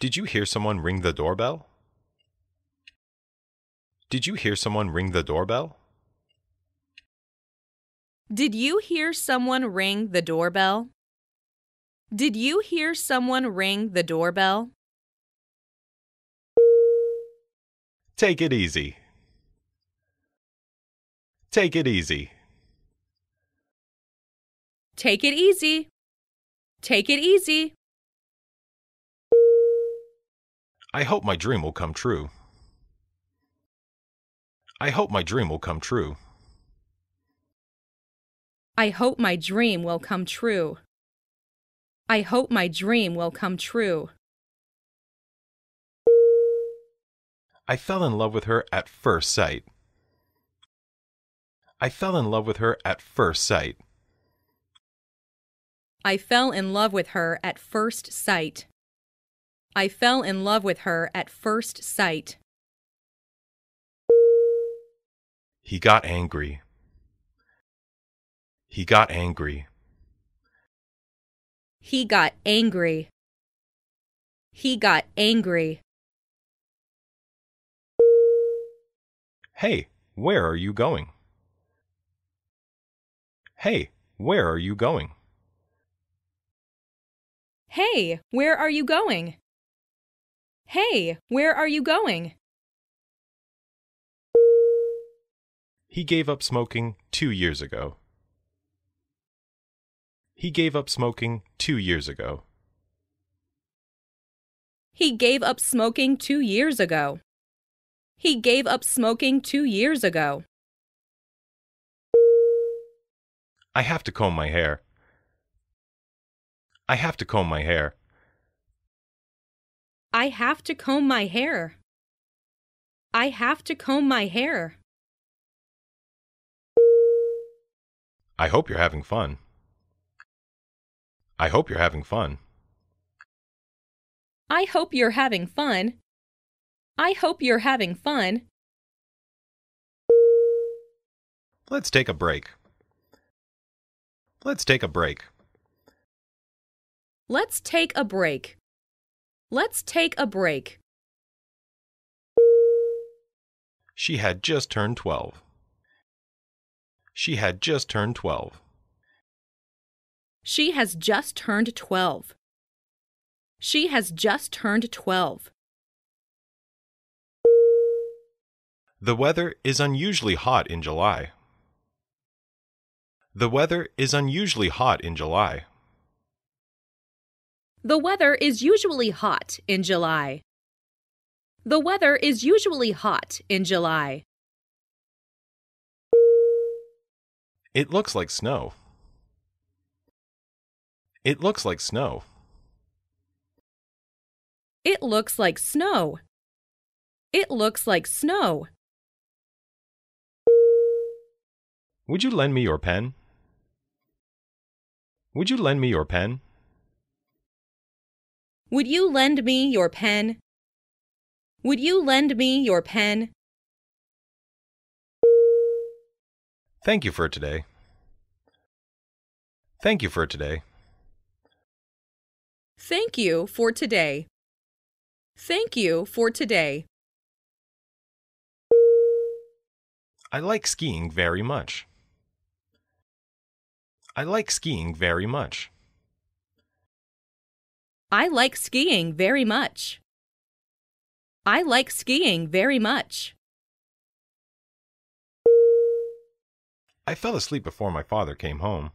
Did you hear someone ring the doorbell? Did you hear someone ring the doorbell? Did you hear someone ring the doorbell? Did you hear someone ring the doorbell? Take it easy. Take it easy. Take it easy. Take it easy. I hope my dream will come true. I hope my dream will come true. I hope my dream will come true. I hope my dream will come true. I fell in love with her at first sight. I fell in love with her at first sight. I fell in love with her at first sight. I fell in love with her at first sight. He got angry. He got angry. He got angry. He got angry. Hey, where are you going? Hey, where are you going? Hey, where are you going? Hey, where are you going? He gave up smoking two years ago. He gave up smoking two years ago. He gave up smoking two years ago. He gave up smoking two years ago. I have to comb my hair. I have to comb my hair. I have to comb my hair. I have to comb my hair. I hope you're having fun. I hope you're having fun. I hope you're having fun. I hope you're having fun. Let's take a break. Let's take a break. Let's take a break. Let's take a break. She had just turned 12. She had just turned 12. She has just turned 12. She has just turned 12. The weather is unusually hot in July. The weather is unusually hot in July. The weather is usually hot in July. The weather is usually hot in July. It looks like snow. It looks like snow. It looks like snow. It looks like snow. Would you lend me your pen? Would you lend me your pen? Would you lend me your pen? Would you lend me your pen? Thank you for today. Thank you for today. Thank you for today. Thank you for today. I like skiing very much. I like skiing very much. I like skiing very much. I like skiing very much. I fell asleep before my father came home.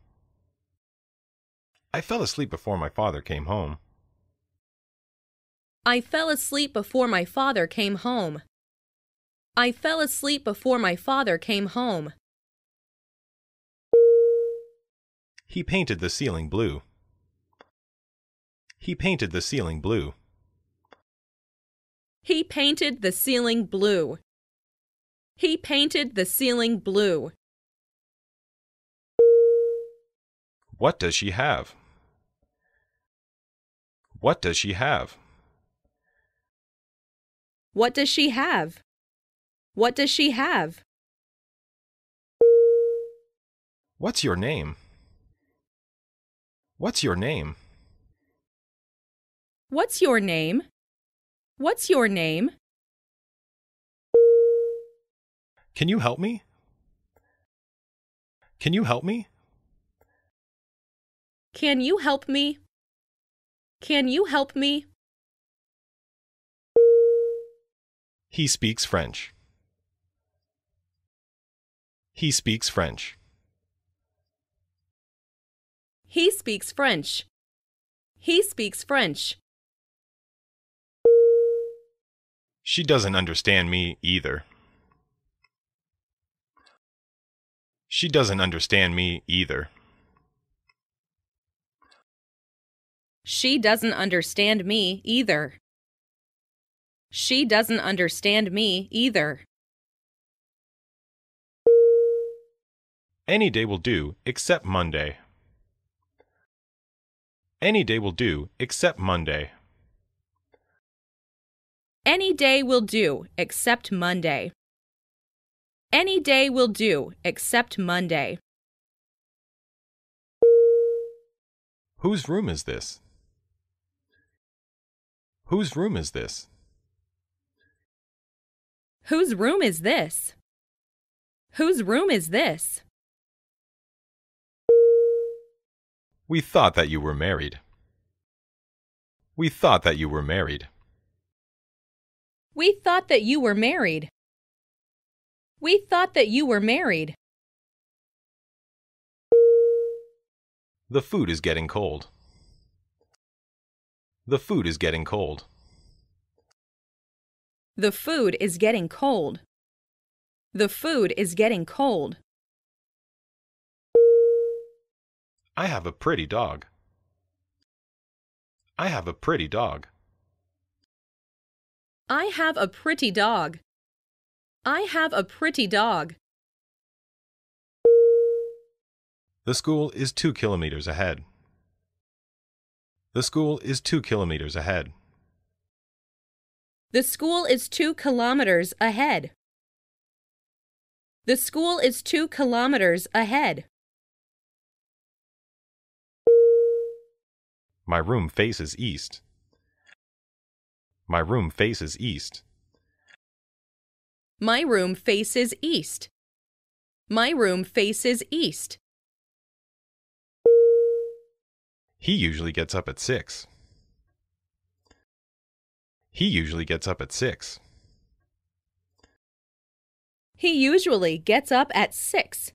I fell asleep before my father came home. I fell asleep before my father came home. I fell asleep before my father came home. He painted the ceiling blue. He painted the ceiling blue. He painted the ceiling blue. He painted the ceiling blue. What does she have? What does she have? What does she have? What does she have? What's your name? What's your name? What's your name? What's your name? Can you help me? Can you help me? Can you help me? Can you help me? He speaks French. He speaks French. He speaks French. He speaks French. She doesn't understand me either. She doesn't understand me either. She doesn't understand me either. She doesn't understand me either. Any day will do except Monday. Any day will do except Monday. Any day will do except Monday. Any day will do except Monday. Whose room is this? Whose room is this? Whose room is this? Whose room is this? We thought that you were married. We thought that you were married. We thought that you were married. We thought that you were married. The food is getting cold. The food is getting cold. The food is getting cold. The food is getting cold. I have a pretty dog. I have a pretty dog. I have a pretty dog. I have a pretty dog. The school is two kilometers ahead. The school is two kilometers ahead. The school is two kilometers ahead. The school is two kilometers ahead. My room faces east. My room faces east. My room faces east. My room faces east. He usually gets up at 6. He usually gets up at 6. He usually gets up at 6.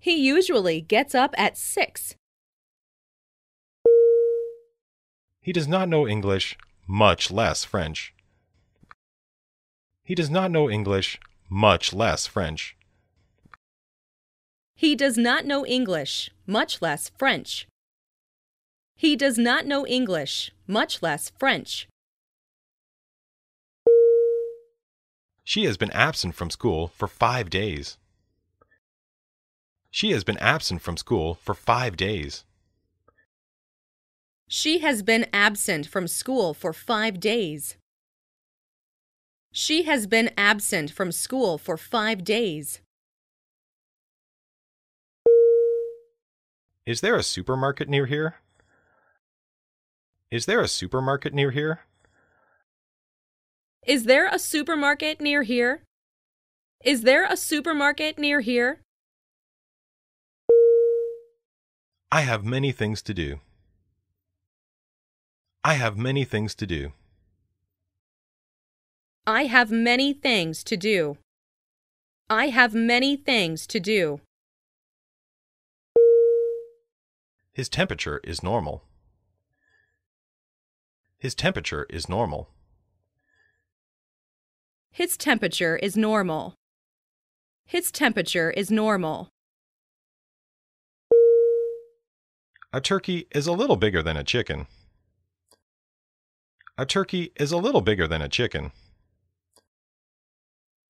He usually gets up at 6. He does not know English much less French. He does not know English, much less French. He does not know English, much less French. He does not know English, much less French. She has been absent from school for five days. She has been absent from school for five days. She has been absent from school for five days. She has been absent from school for five days. Is there a supermarket near here? Is there a supermarket near here? Is there a supermarket near here? Is there a supermarket near here? I have many things to do. I have many things to do. I have many things to do. I have many things to do. His temperature is normal. His temperature is normal. His temperature is normal. His temperature is normal. A turkey is a little bigger than a chicken. A turkey is a little bigger than a chicken.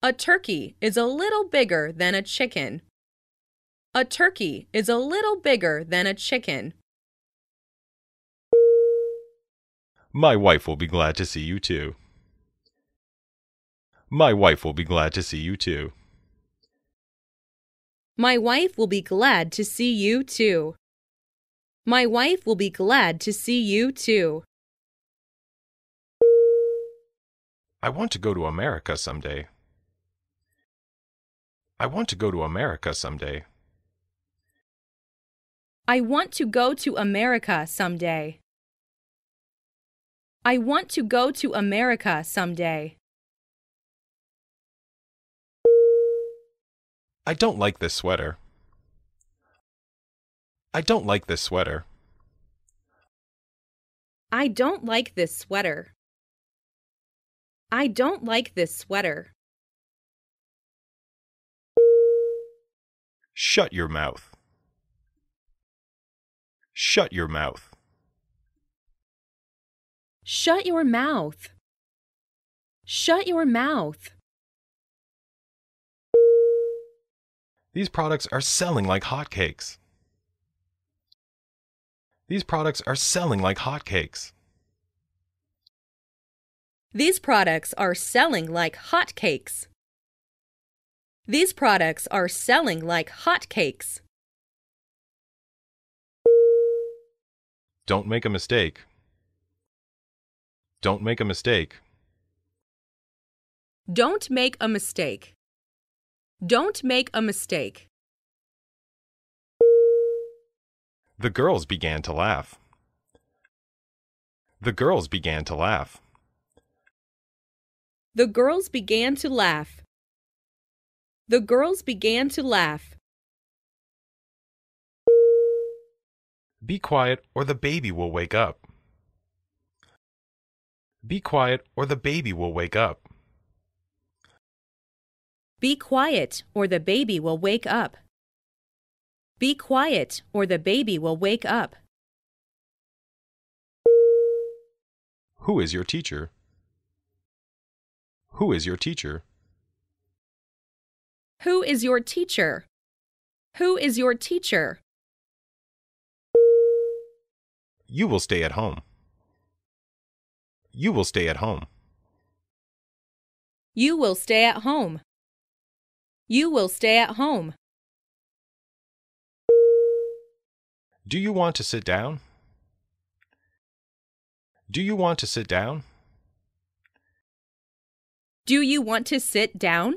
A turkey is a little bigger than a chicken. A turkey is a little bigger than a chicken. My wife will be glad to see you too. My wife will be glad to see you too. My wife will be glad to see you too. My wife will be glad to see you too. I want to go to America someday. I want to go to America someday. I want to go to America someday. I want to go to America someday. I don't like this sweater. I don't like this sweater. I don't like this sweater. I don't like this sweater. Shut your mouth. Shut your mouth. Shut your mouth. Shut your mouth. These products are selling like hotcakes. These products are selling like hotcakes. These products are selling like hotcakes. These products are selling like hotcakes. Don't make a mistake. Don't make a mistake. Don't make a mistake. Don't make a mistake. The girls began to laugh. The girls began to laugh. The girls began to laugh. The girls began to laugh. Be quiet or the baby will wake up. Be quiet or the baby will wake up. Be quiet or the baby will wake up. Be quiet or the baby will wake up. Who is your teacher? Who is your teacher? Who is your teacher? Who is your teacher? You will stay at home. You will stay at home. You will stay at home. You will stay at home. Do you want to sit down? Do you want to sit down? Do you want to sit down?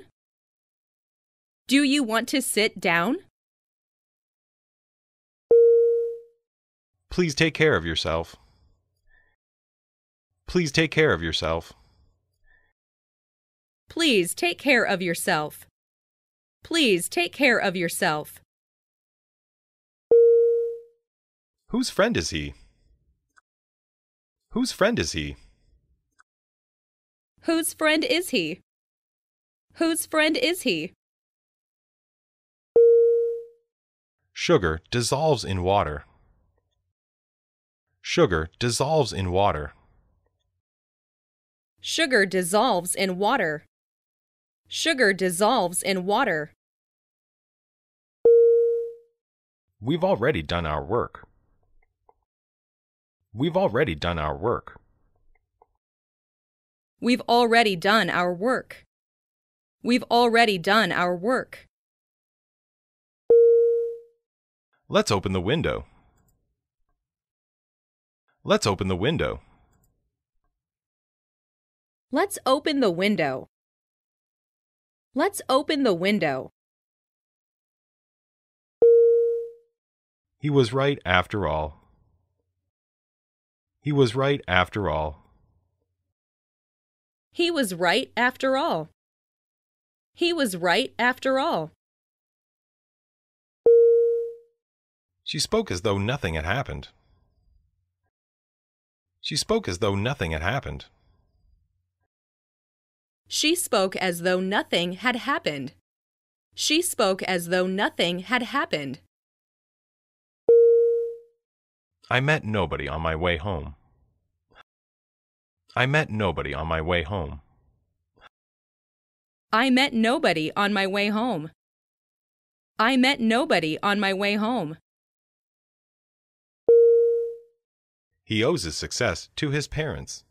Do you want to sit down? Please take care of yourself. Please take care of yourself. Please take care of yourself. Please take care of yourself. Whose friend is he? Whose friend is he? Whose friend is he? Whose friend is he? Sugar dissolves in water. Sugar dissolves in water. Sugar dissolves in water. Sugar dissolves in water. We've already done our work. We've already done our work. We've already done our work. We've already done our work. Let's open the window. Let's open the window. Let's open the window. Let's open the window. He was right after all. He was right after all. He was right after all. He was right after all. She spoke as though nothing had happened. She spoke as though nothing had happened. She spoke as though nothing had happened. She spoke as though nothing had happened. I met nobody on my way home. I met nobody on my way home. I met nobody on my way home. I met nobody on my way home. He owes his success to his parents.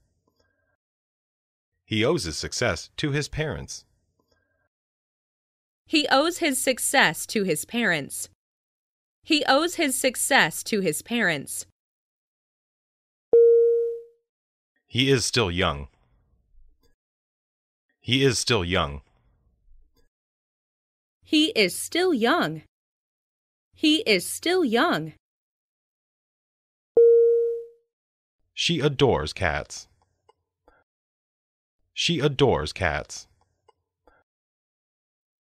He owes his success to his parents. He owes his success to his parents. He owes his success to his parents. He is still young. He is still young. He is still young. He is still young. She adores cats. She adores cats.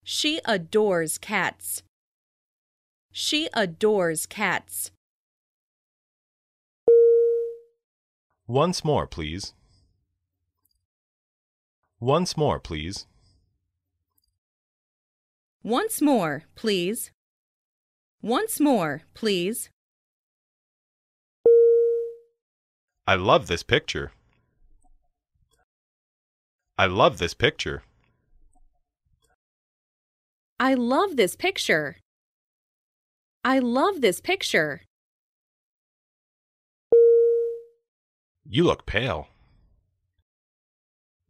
She adores cats. She adores cats. Once more, please. Once more, please. Once more, please. Once more, please. I love this picture. I love this picture. I love this picture. I love this picture. You look pale.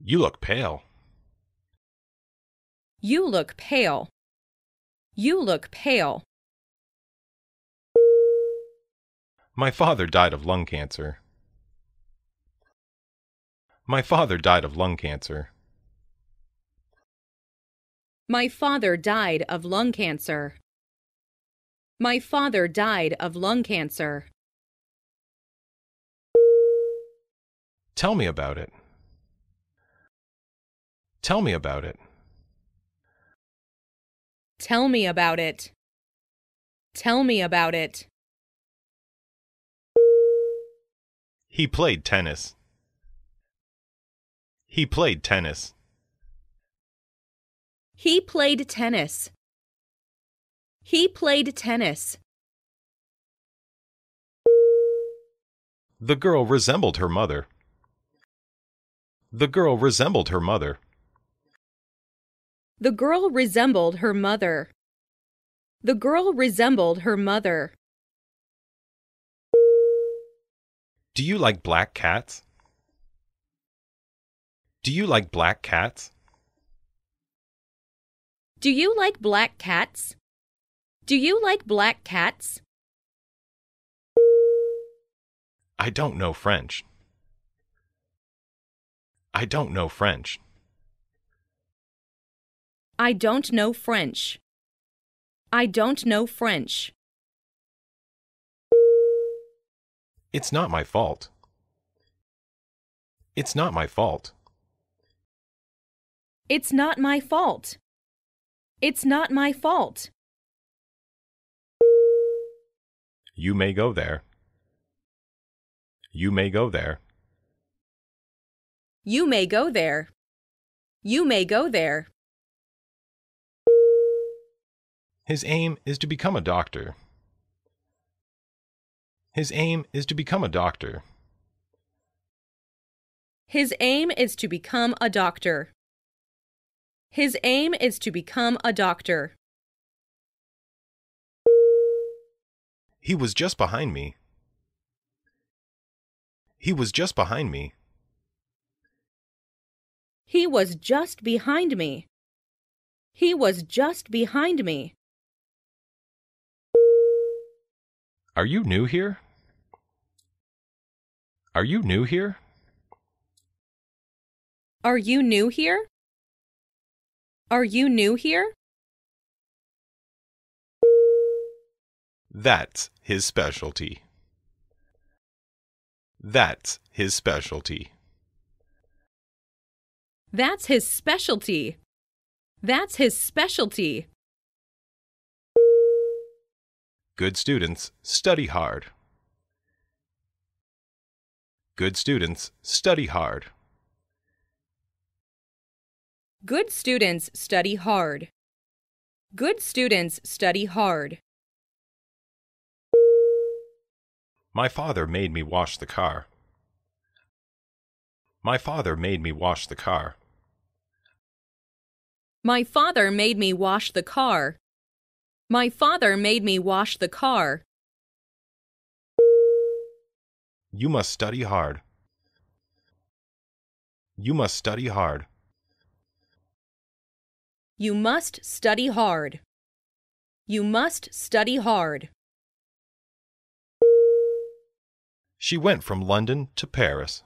You look pale. You look pale. You look pale. My father died of lung cancer. My father died of lung cancer. My father died of lung cancer. My father died of lung cancer. Tell me about it. Tell me about it. Tell me about it. Tell me about it. He played tennis. He played tennis. He played tennis. He played tennis. The girl resembled her mother. The girl resembled her mother. The girl resembled her mother. The girl resembled her mother. Do you like black cats? Do you like black cats? Do you like black cats? Do you like black cats? I don't know French. I don't know French. I don't know French. I don't know French. It's not my fault. It's not my fault. It's not my fault. It's not my fault. You may go there. You may go there. You may go there. You may go there. His aim is to become a doctor. His aim is to become a doctor. His aim is to become a doctor. His aim is to become a doctor. He was just behind me. He was just behind me. He was just behind me. He was just behind me. Are you new here? Are you new here? Are you new here? Are you new here? That's his specialty. That's his specialty. That's his specialty. That's his specialty. Good students study hard. Good students study hard. Good students study hard. Good students study hard. My father made me wash the car. My father made me wash the car. My father made me wash the car. My father made me wash the car. You must study hard. You must study hard. You must study hard. You must study hard. She went from London to Paris.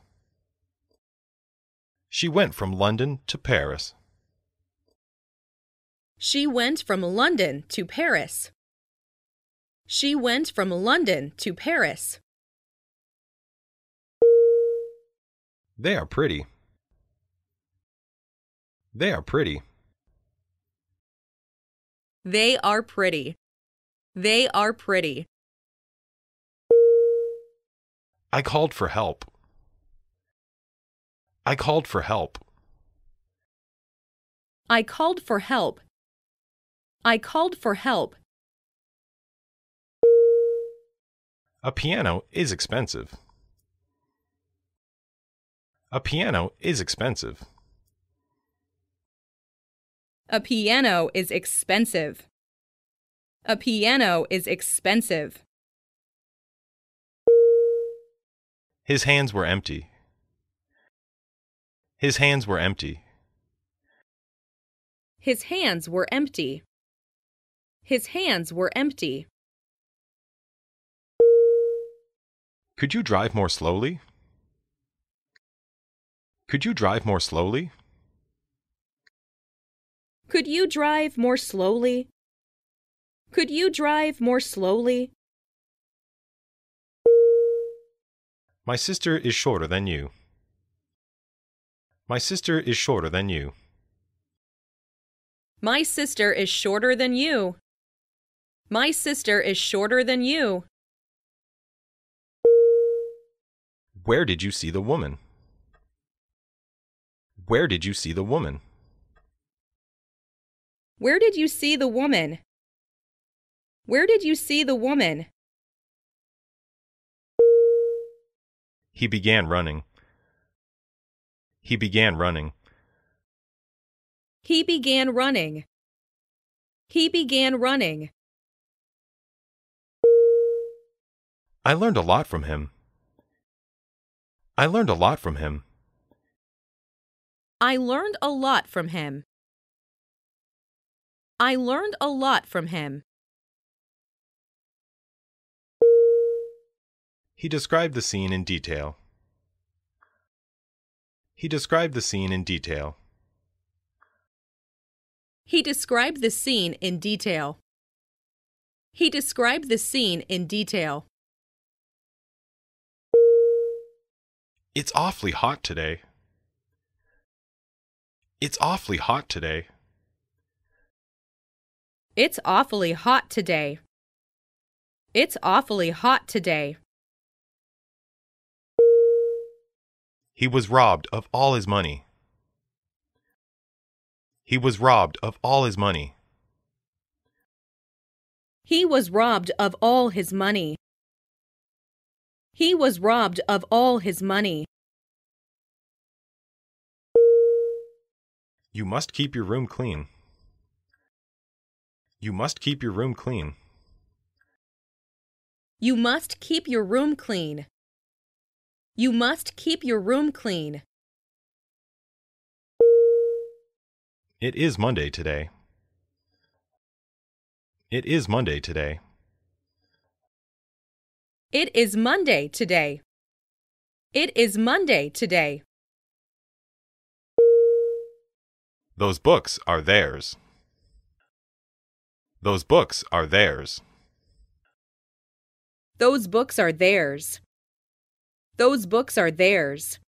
She went from London to Paris. She went from London to Paris. She went from London to Paris. They are pretty. They are pretty. They are pretty. They are pretty. I called for help. I called for help. I called for help I called for help. A piano is expensive. A piano is expensive. A piano is expensive. A piano is expensive. His hands were empty. His hands were empty. His hands were empty. His hands were empty. Could you drive more slowly? Could you drive more slowly? Could you drive more slowly? Could you drive more slowly? My sister is shorter than you. My sister is shorter than you. My sister is shorter than you. My sister is shorter than you. Where did you see the woman? Where did you see the woman? Where did you see the woman? Where did you see the woman? He began running. He began running. He began running. He began running. I learned a lot from him. I learned a lot from him. I learned a lot from him. I learned a lot from him. He described the scene in detail. He described the scene in detail. He described the scene in detail. He described the scene in detail. It's awfully hot today. It's awfully hot today. It's awfully hot today. It's awfully hot today. He was robbed of all his money. He was robbed of all his money. He was robbed of all his money. He was robbed of all his money. You must keep your room clean. You must keep your room clean. You must keep your room clean. You must keep your room clean. It is Monday today. It is Monday today. It is Monday today. It is Monday today. Those books are theirs. Those books are theirs. Those books are theirs. Those books are theirs.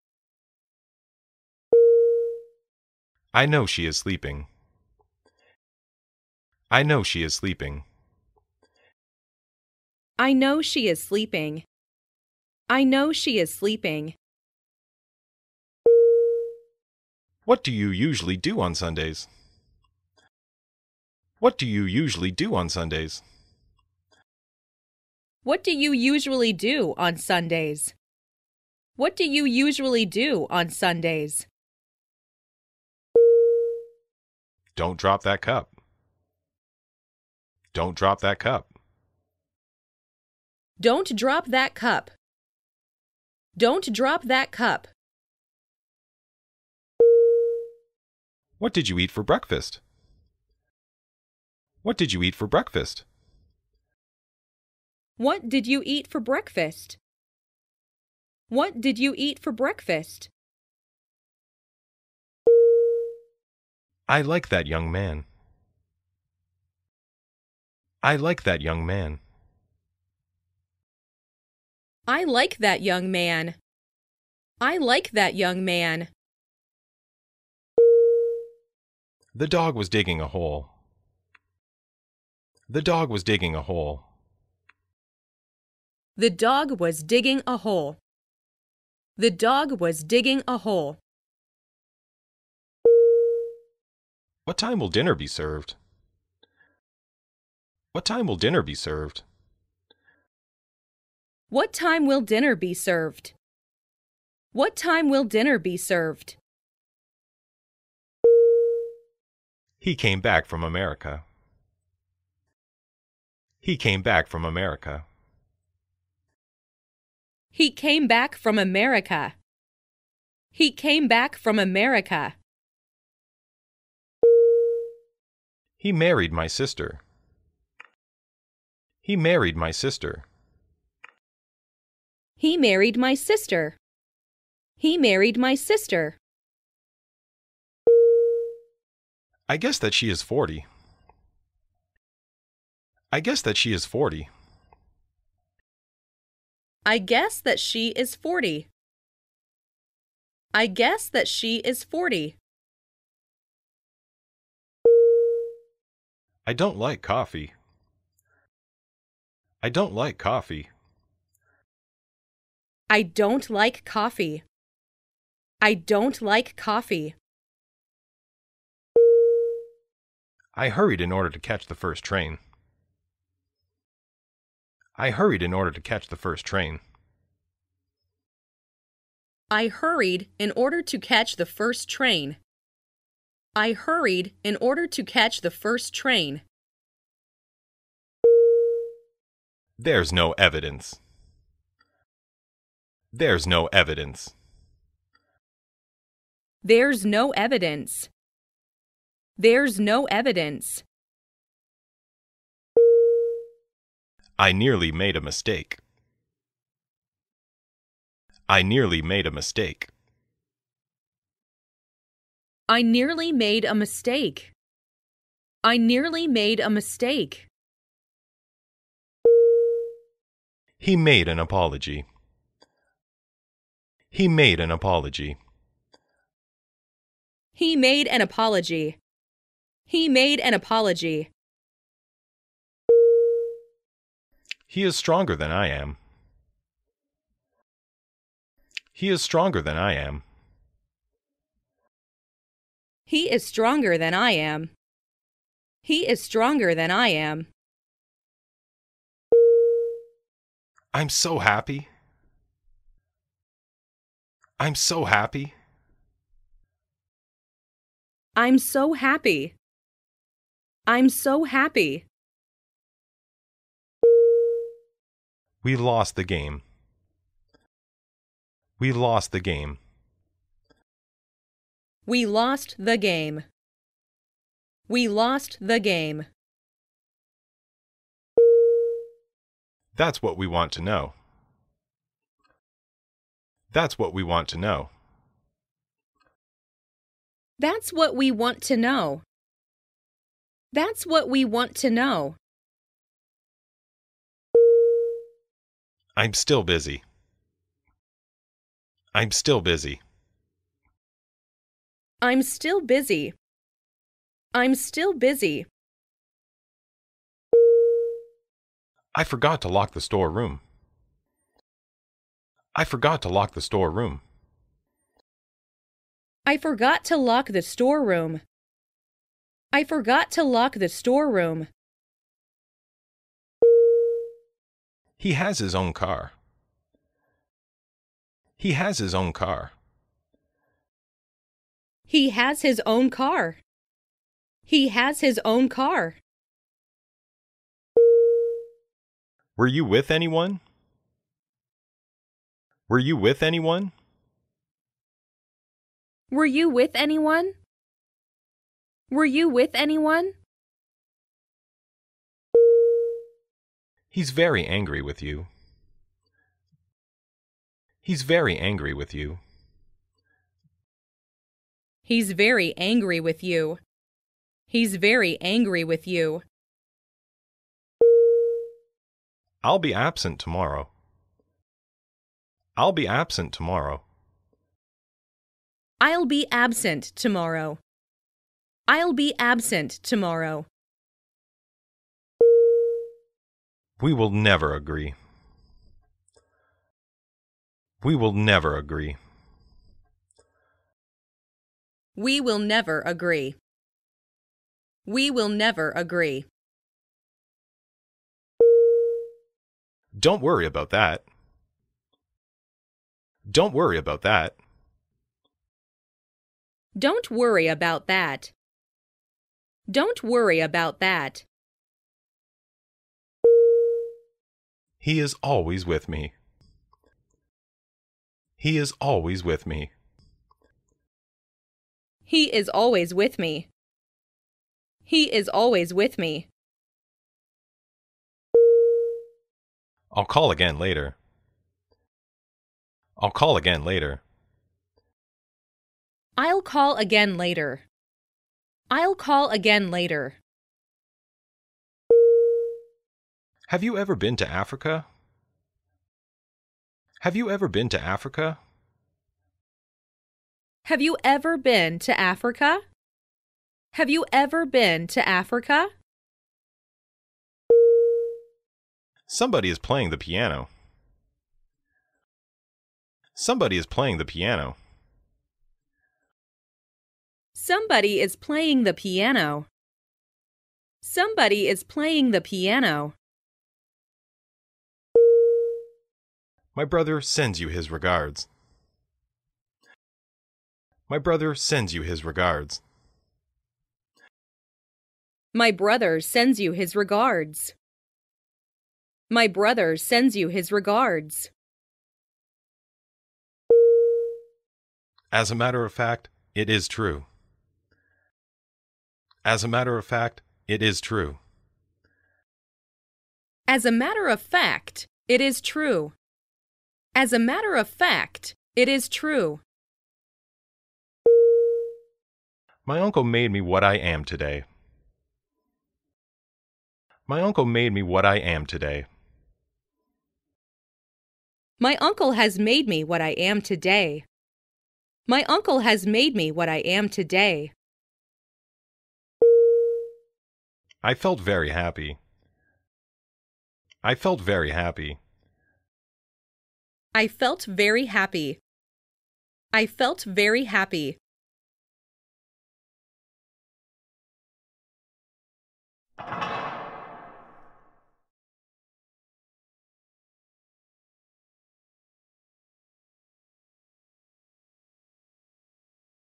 I know she is sleeping. I know she is sleeping. I know she is sleeping. I know she is sleeping. What do you usually do on Sundays? What do you usually do on Sundays? What do you usually do on Sundays? What do you usually do on Sundays? Don't drop that cup. Don't drop that cup. Don't drop that cup. Don't drop that cup. What did you eat for breakfast? What did you eat for breakfast? What did you eat for breakfast? What did you eat for breakfast? I like that young man. I like that young man. I like that young man. I like that young man. The dog was digging a hole. The dog was digging a hole. The dog was digging a hole. The dog was digging a hole. What time will dinner be served? What time will dinner be served? What time will dinner be served? What time will dinner be served? He came back from America. He came back from America. He came back from America. He came back from America. He married my sister. He married my sister. He married my sister. He married my sister. I guess that she is 40. I guess that she is 40. I guess that she is 40. I guess that she is 40. I don't like coffee. I don't like coffee. I don't like coffee. I don't like coffee. I hurried in order to catch the first train. I hurried in order to catch the first train. I hurried in order to catch the first train. I hurried in order to catch the first train. There's no evidence. There's no evidence. There's no evidence. There's no evidence. I nearly made a mistake. I nearly made a mistake. I nearly made a mistake. I nearly made a mistake. He made an apology. He made an apology. He made an apology. He made an apology. He is stronger than I am. He is stronger than I am. He is stronger than I am. He is stronger than I am. I'm so happy. I'm so happy. I'm so happy. I'm so happy. We lost the game. We lost the game. We lost the game. We lost the game. That's what we want to know. That's what we want to know. That's what we want to know. That's what we want to know. I'm still busy. I'm still busy. I'm still busy. I'm still busy. I forgot to lock the storeroom. I forgot to lock the storeroom. I forgot to lock the storeroom. I forgot to lock the storeroom. He has his own car. He has his own car. He has his own car. He has his own car. Were you with anyone? Were you with anyone? Were you with anyone? Were you with anyone? He's very angry with you. He's very angry with you. He's very angry with you. He's very angry with you. I'll be absent tomorrow. I'll be absent tomorrow. I'll be absent tomorrow. I'll be absent tomorrow. We will never agree. We will never agree. We will never agree. We will never agree. Don't worry about that. Don't worry about that. Don't worry about that. Don't worry about that. He is always with me. He is always with me. He is always with me. He is always with me. I'll call again later. I'll call again later. I'll call again later. I'll call again later. Have you ever been to Africa? Have you ever been to Africa? Have you ever been to Africa? Have you ever been to Africa? Somebody is playing the piano. Somebody is playing the piano. Somebody is playing the piano. Somebody is playing the piano. My brother sends you his regards. My brother sends you his regards. My brother sends you his regards. My brother sends you his regards. As a matter of fact, it is true. As a matter of fact, it is true. As a matter of fact, it is true. As a matter of fact, it is true. My uncle made me what I am today. My uncle made me what I am today. My uncle has made me what I am today. My uncle has made me what I am today. I felt very happy. I felt very happy. I felt very happy. I felt very happy.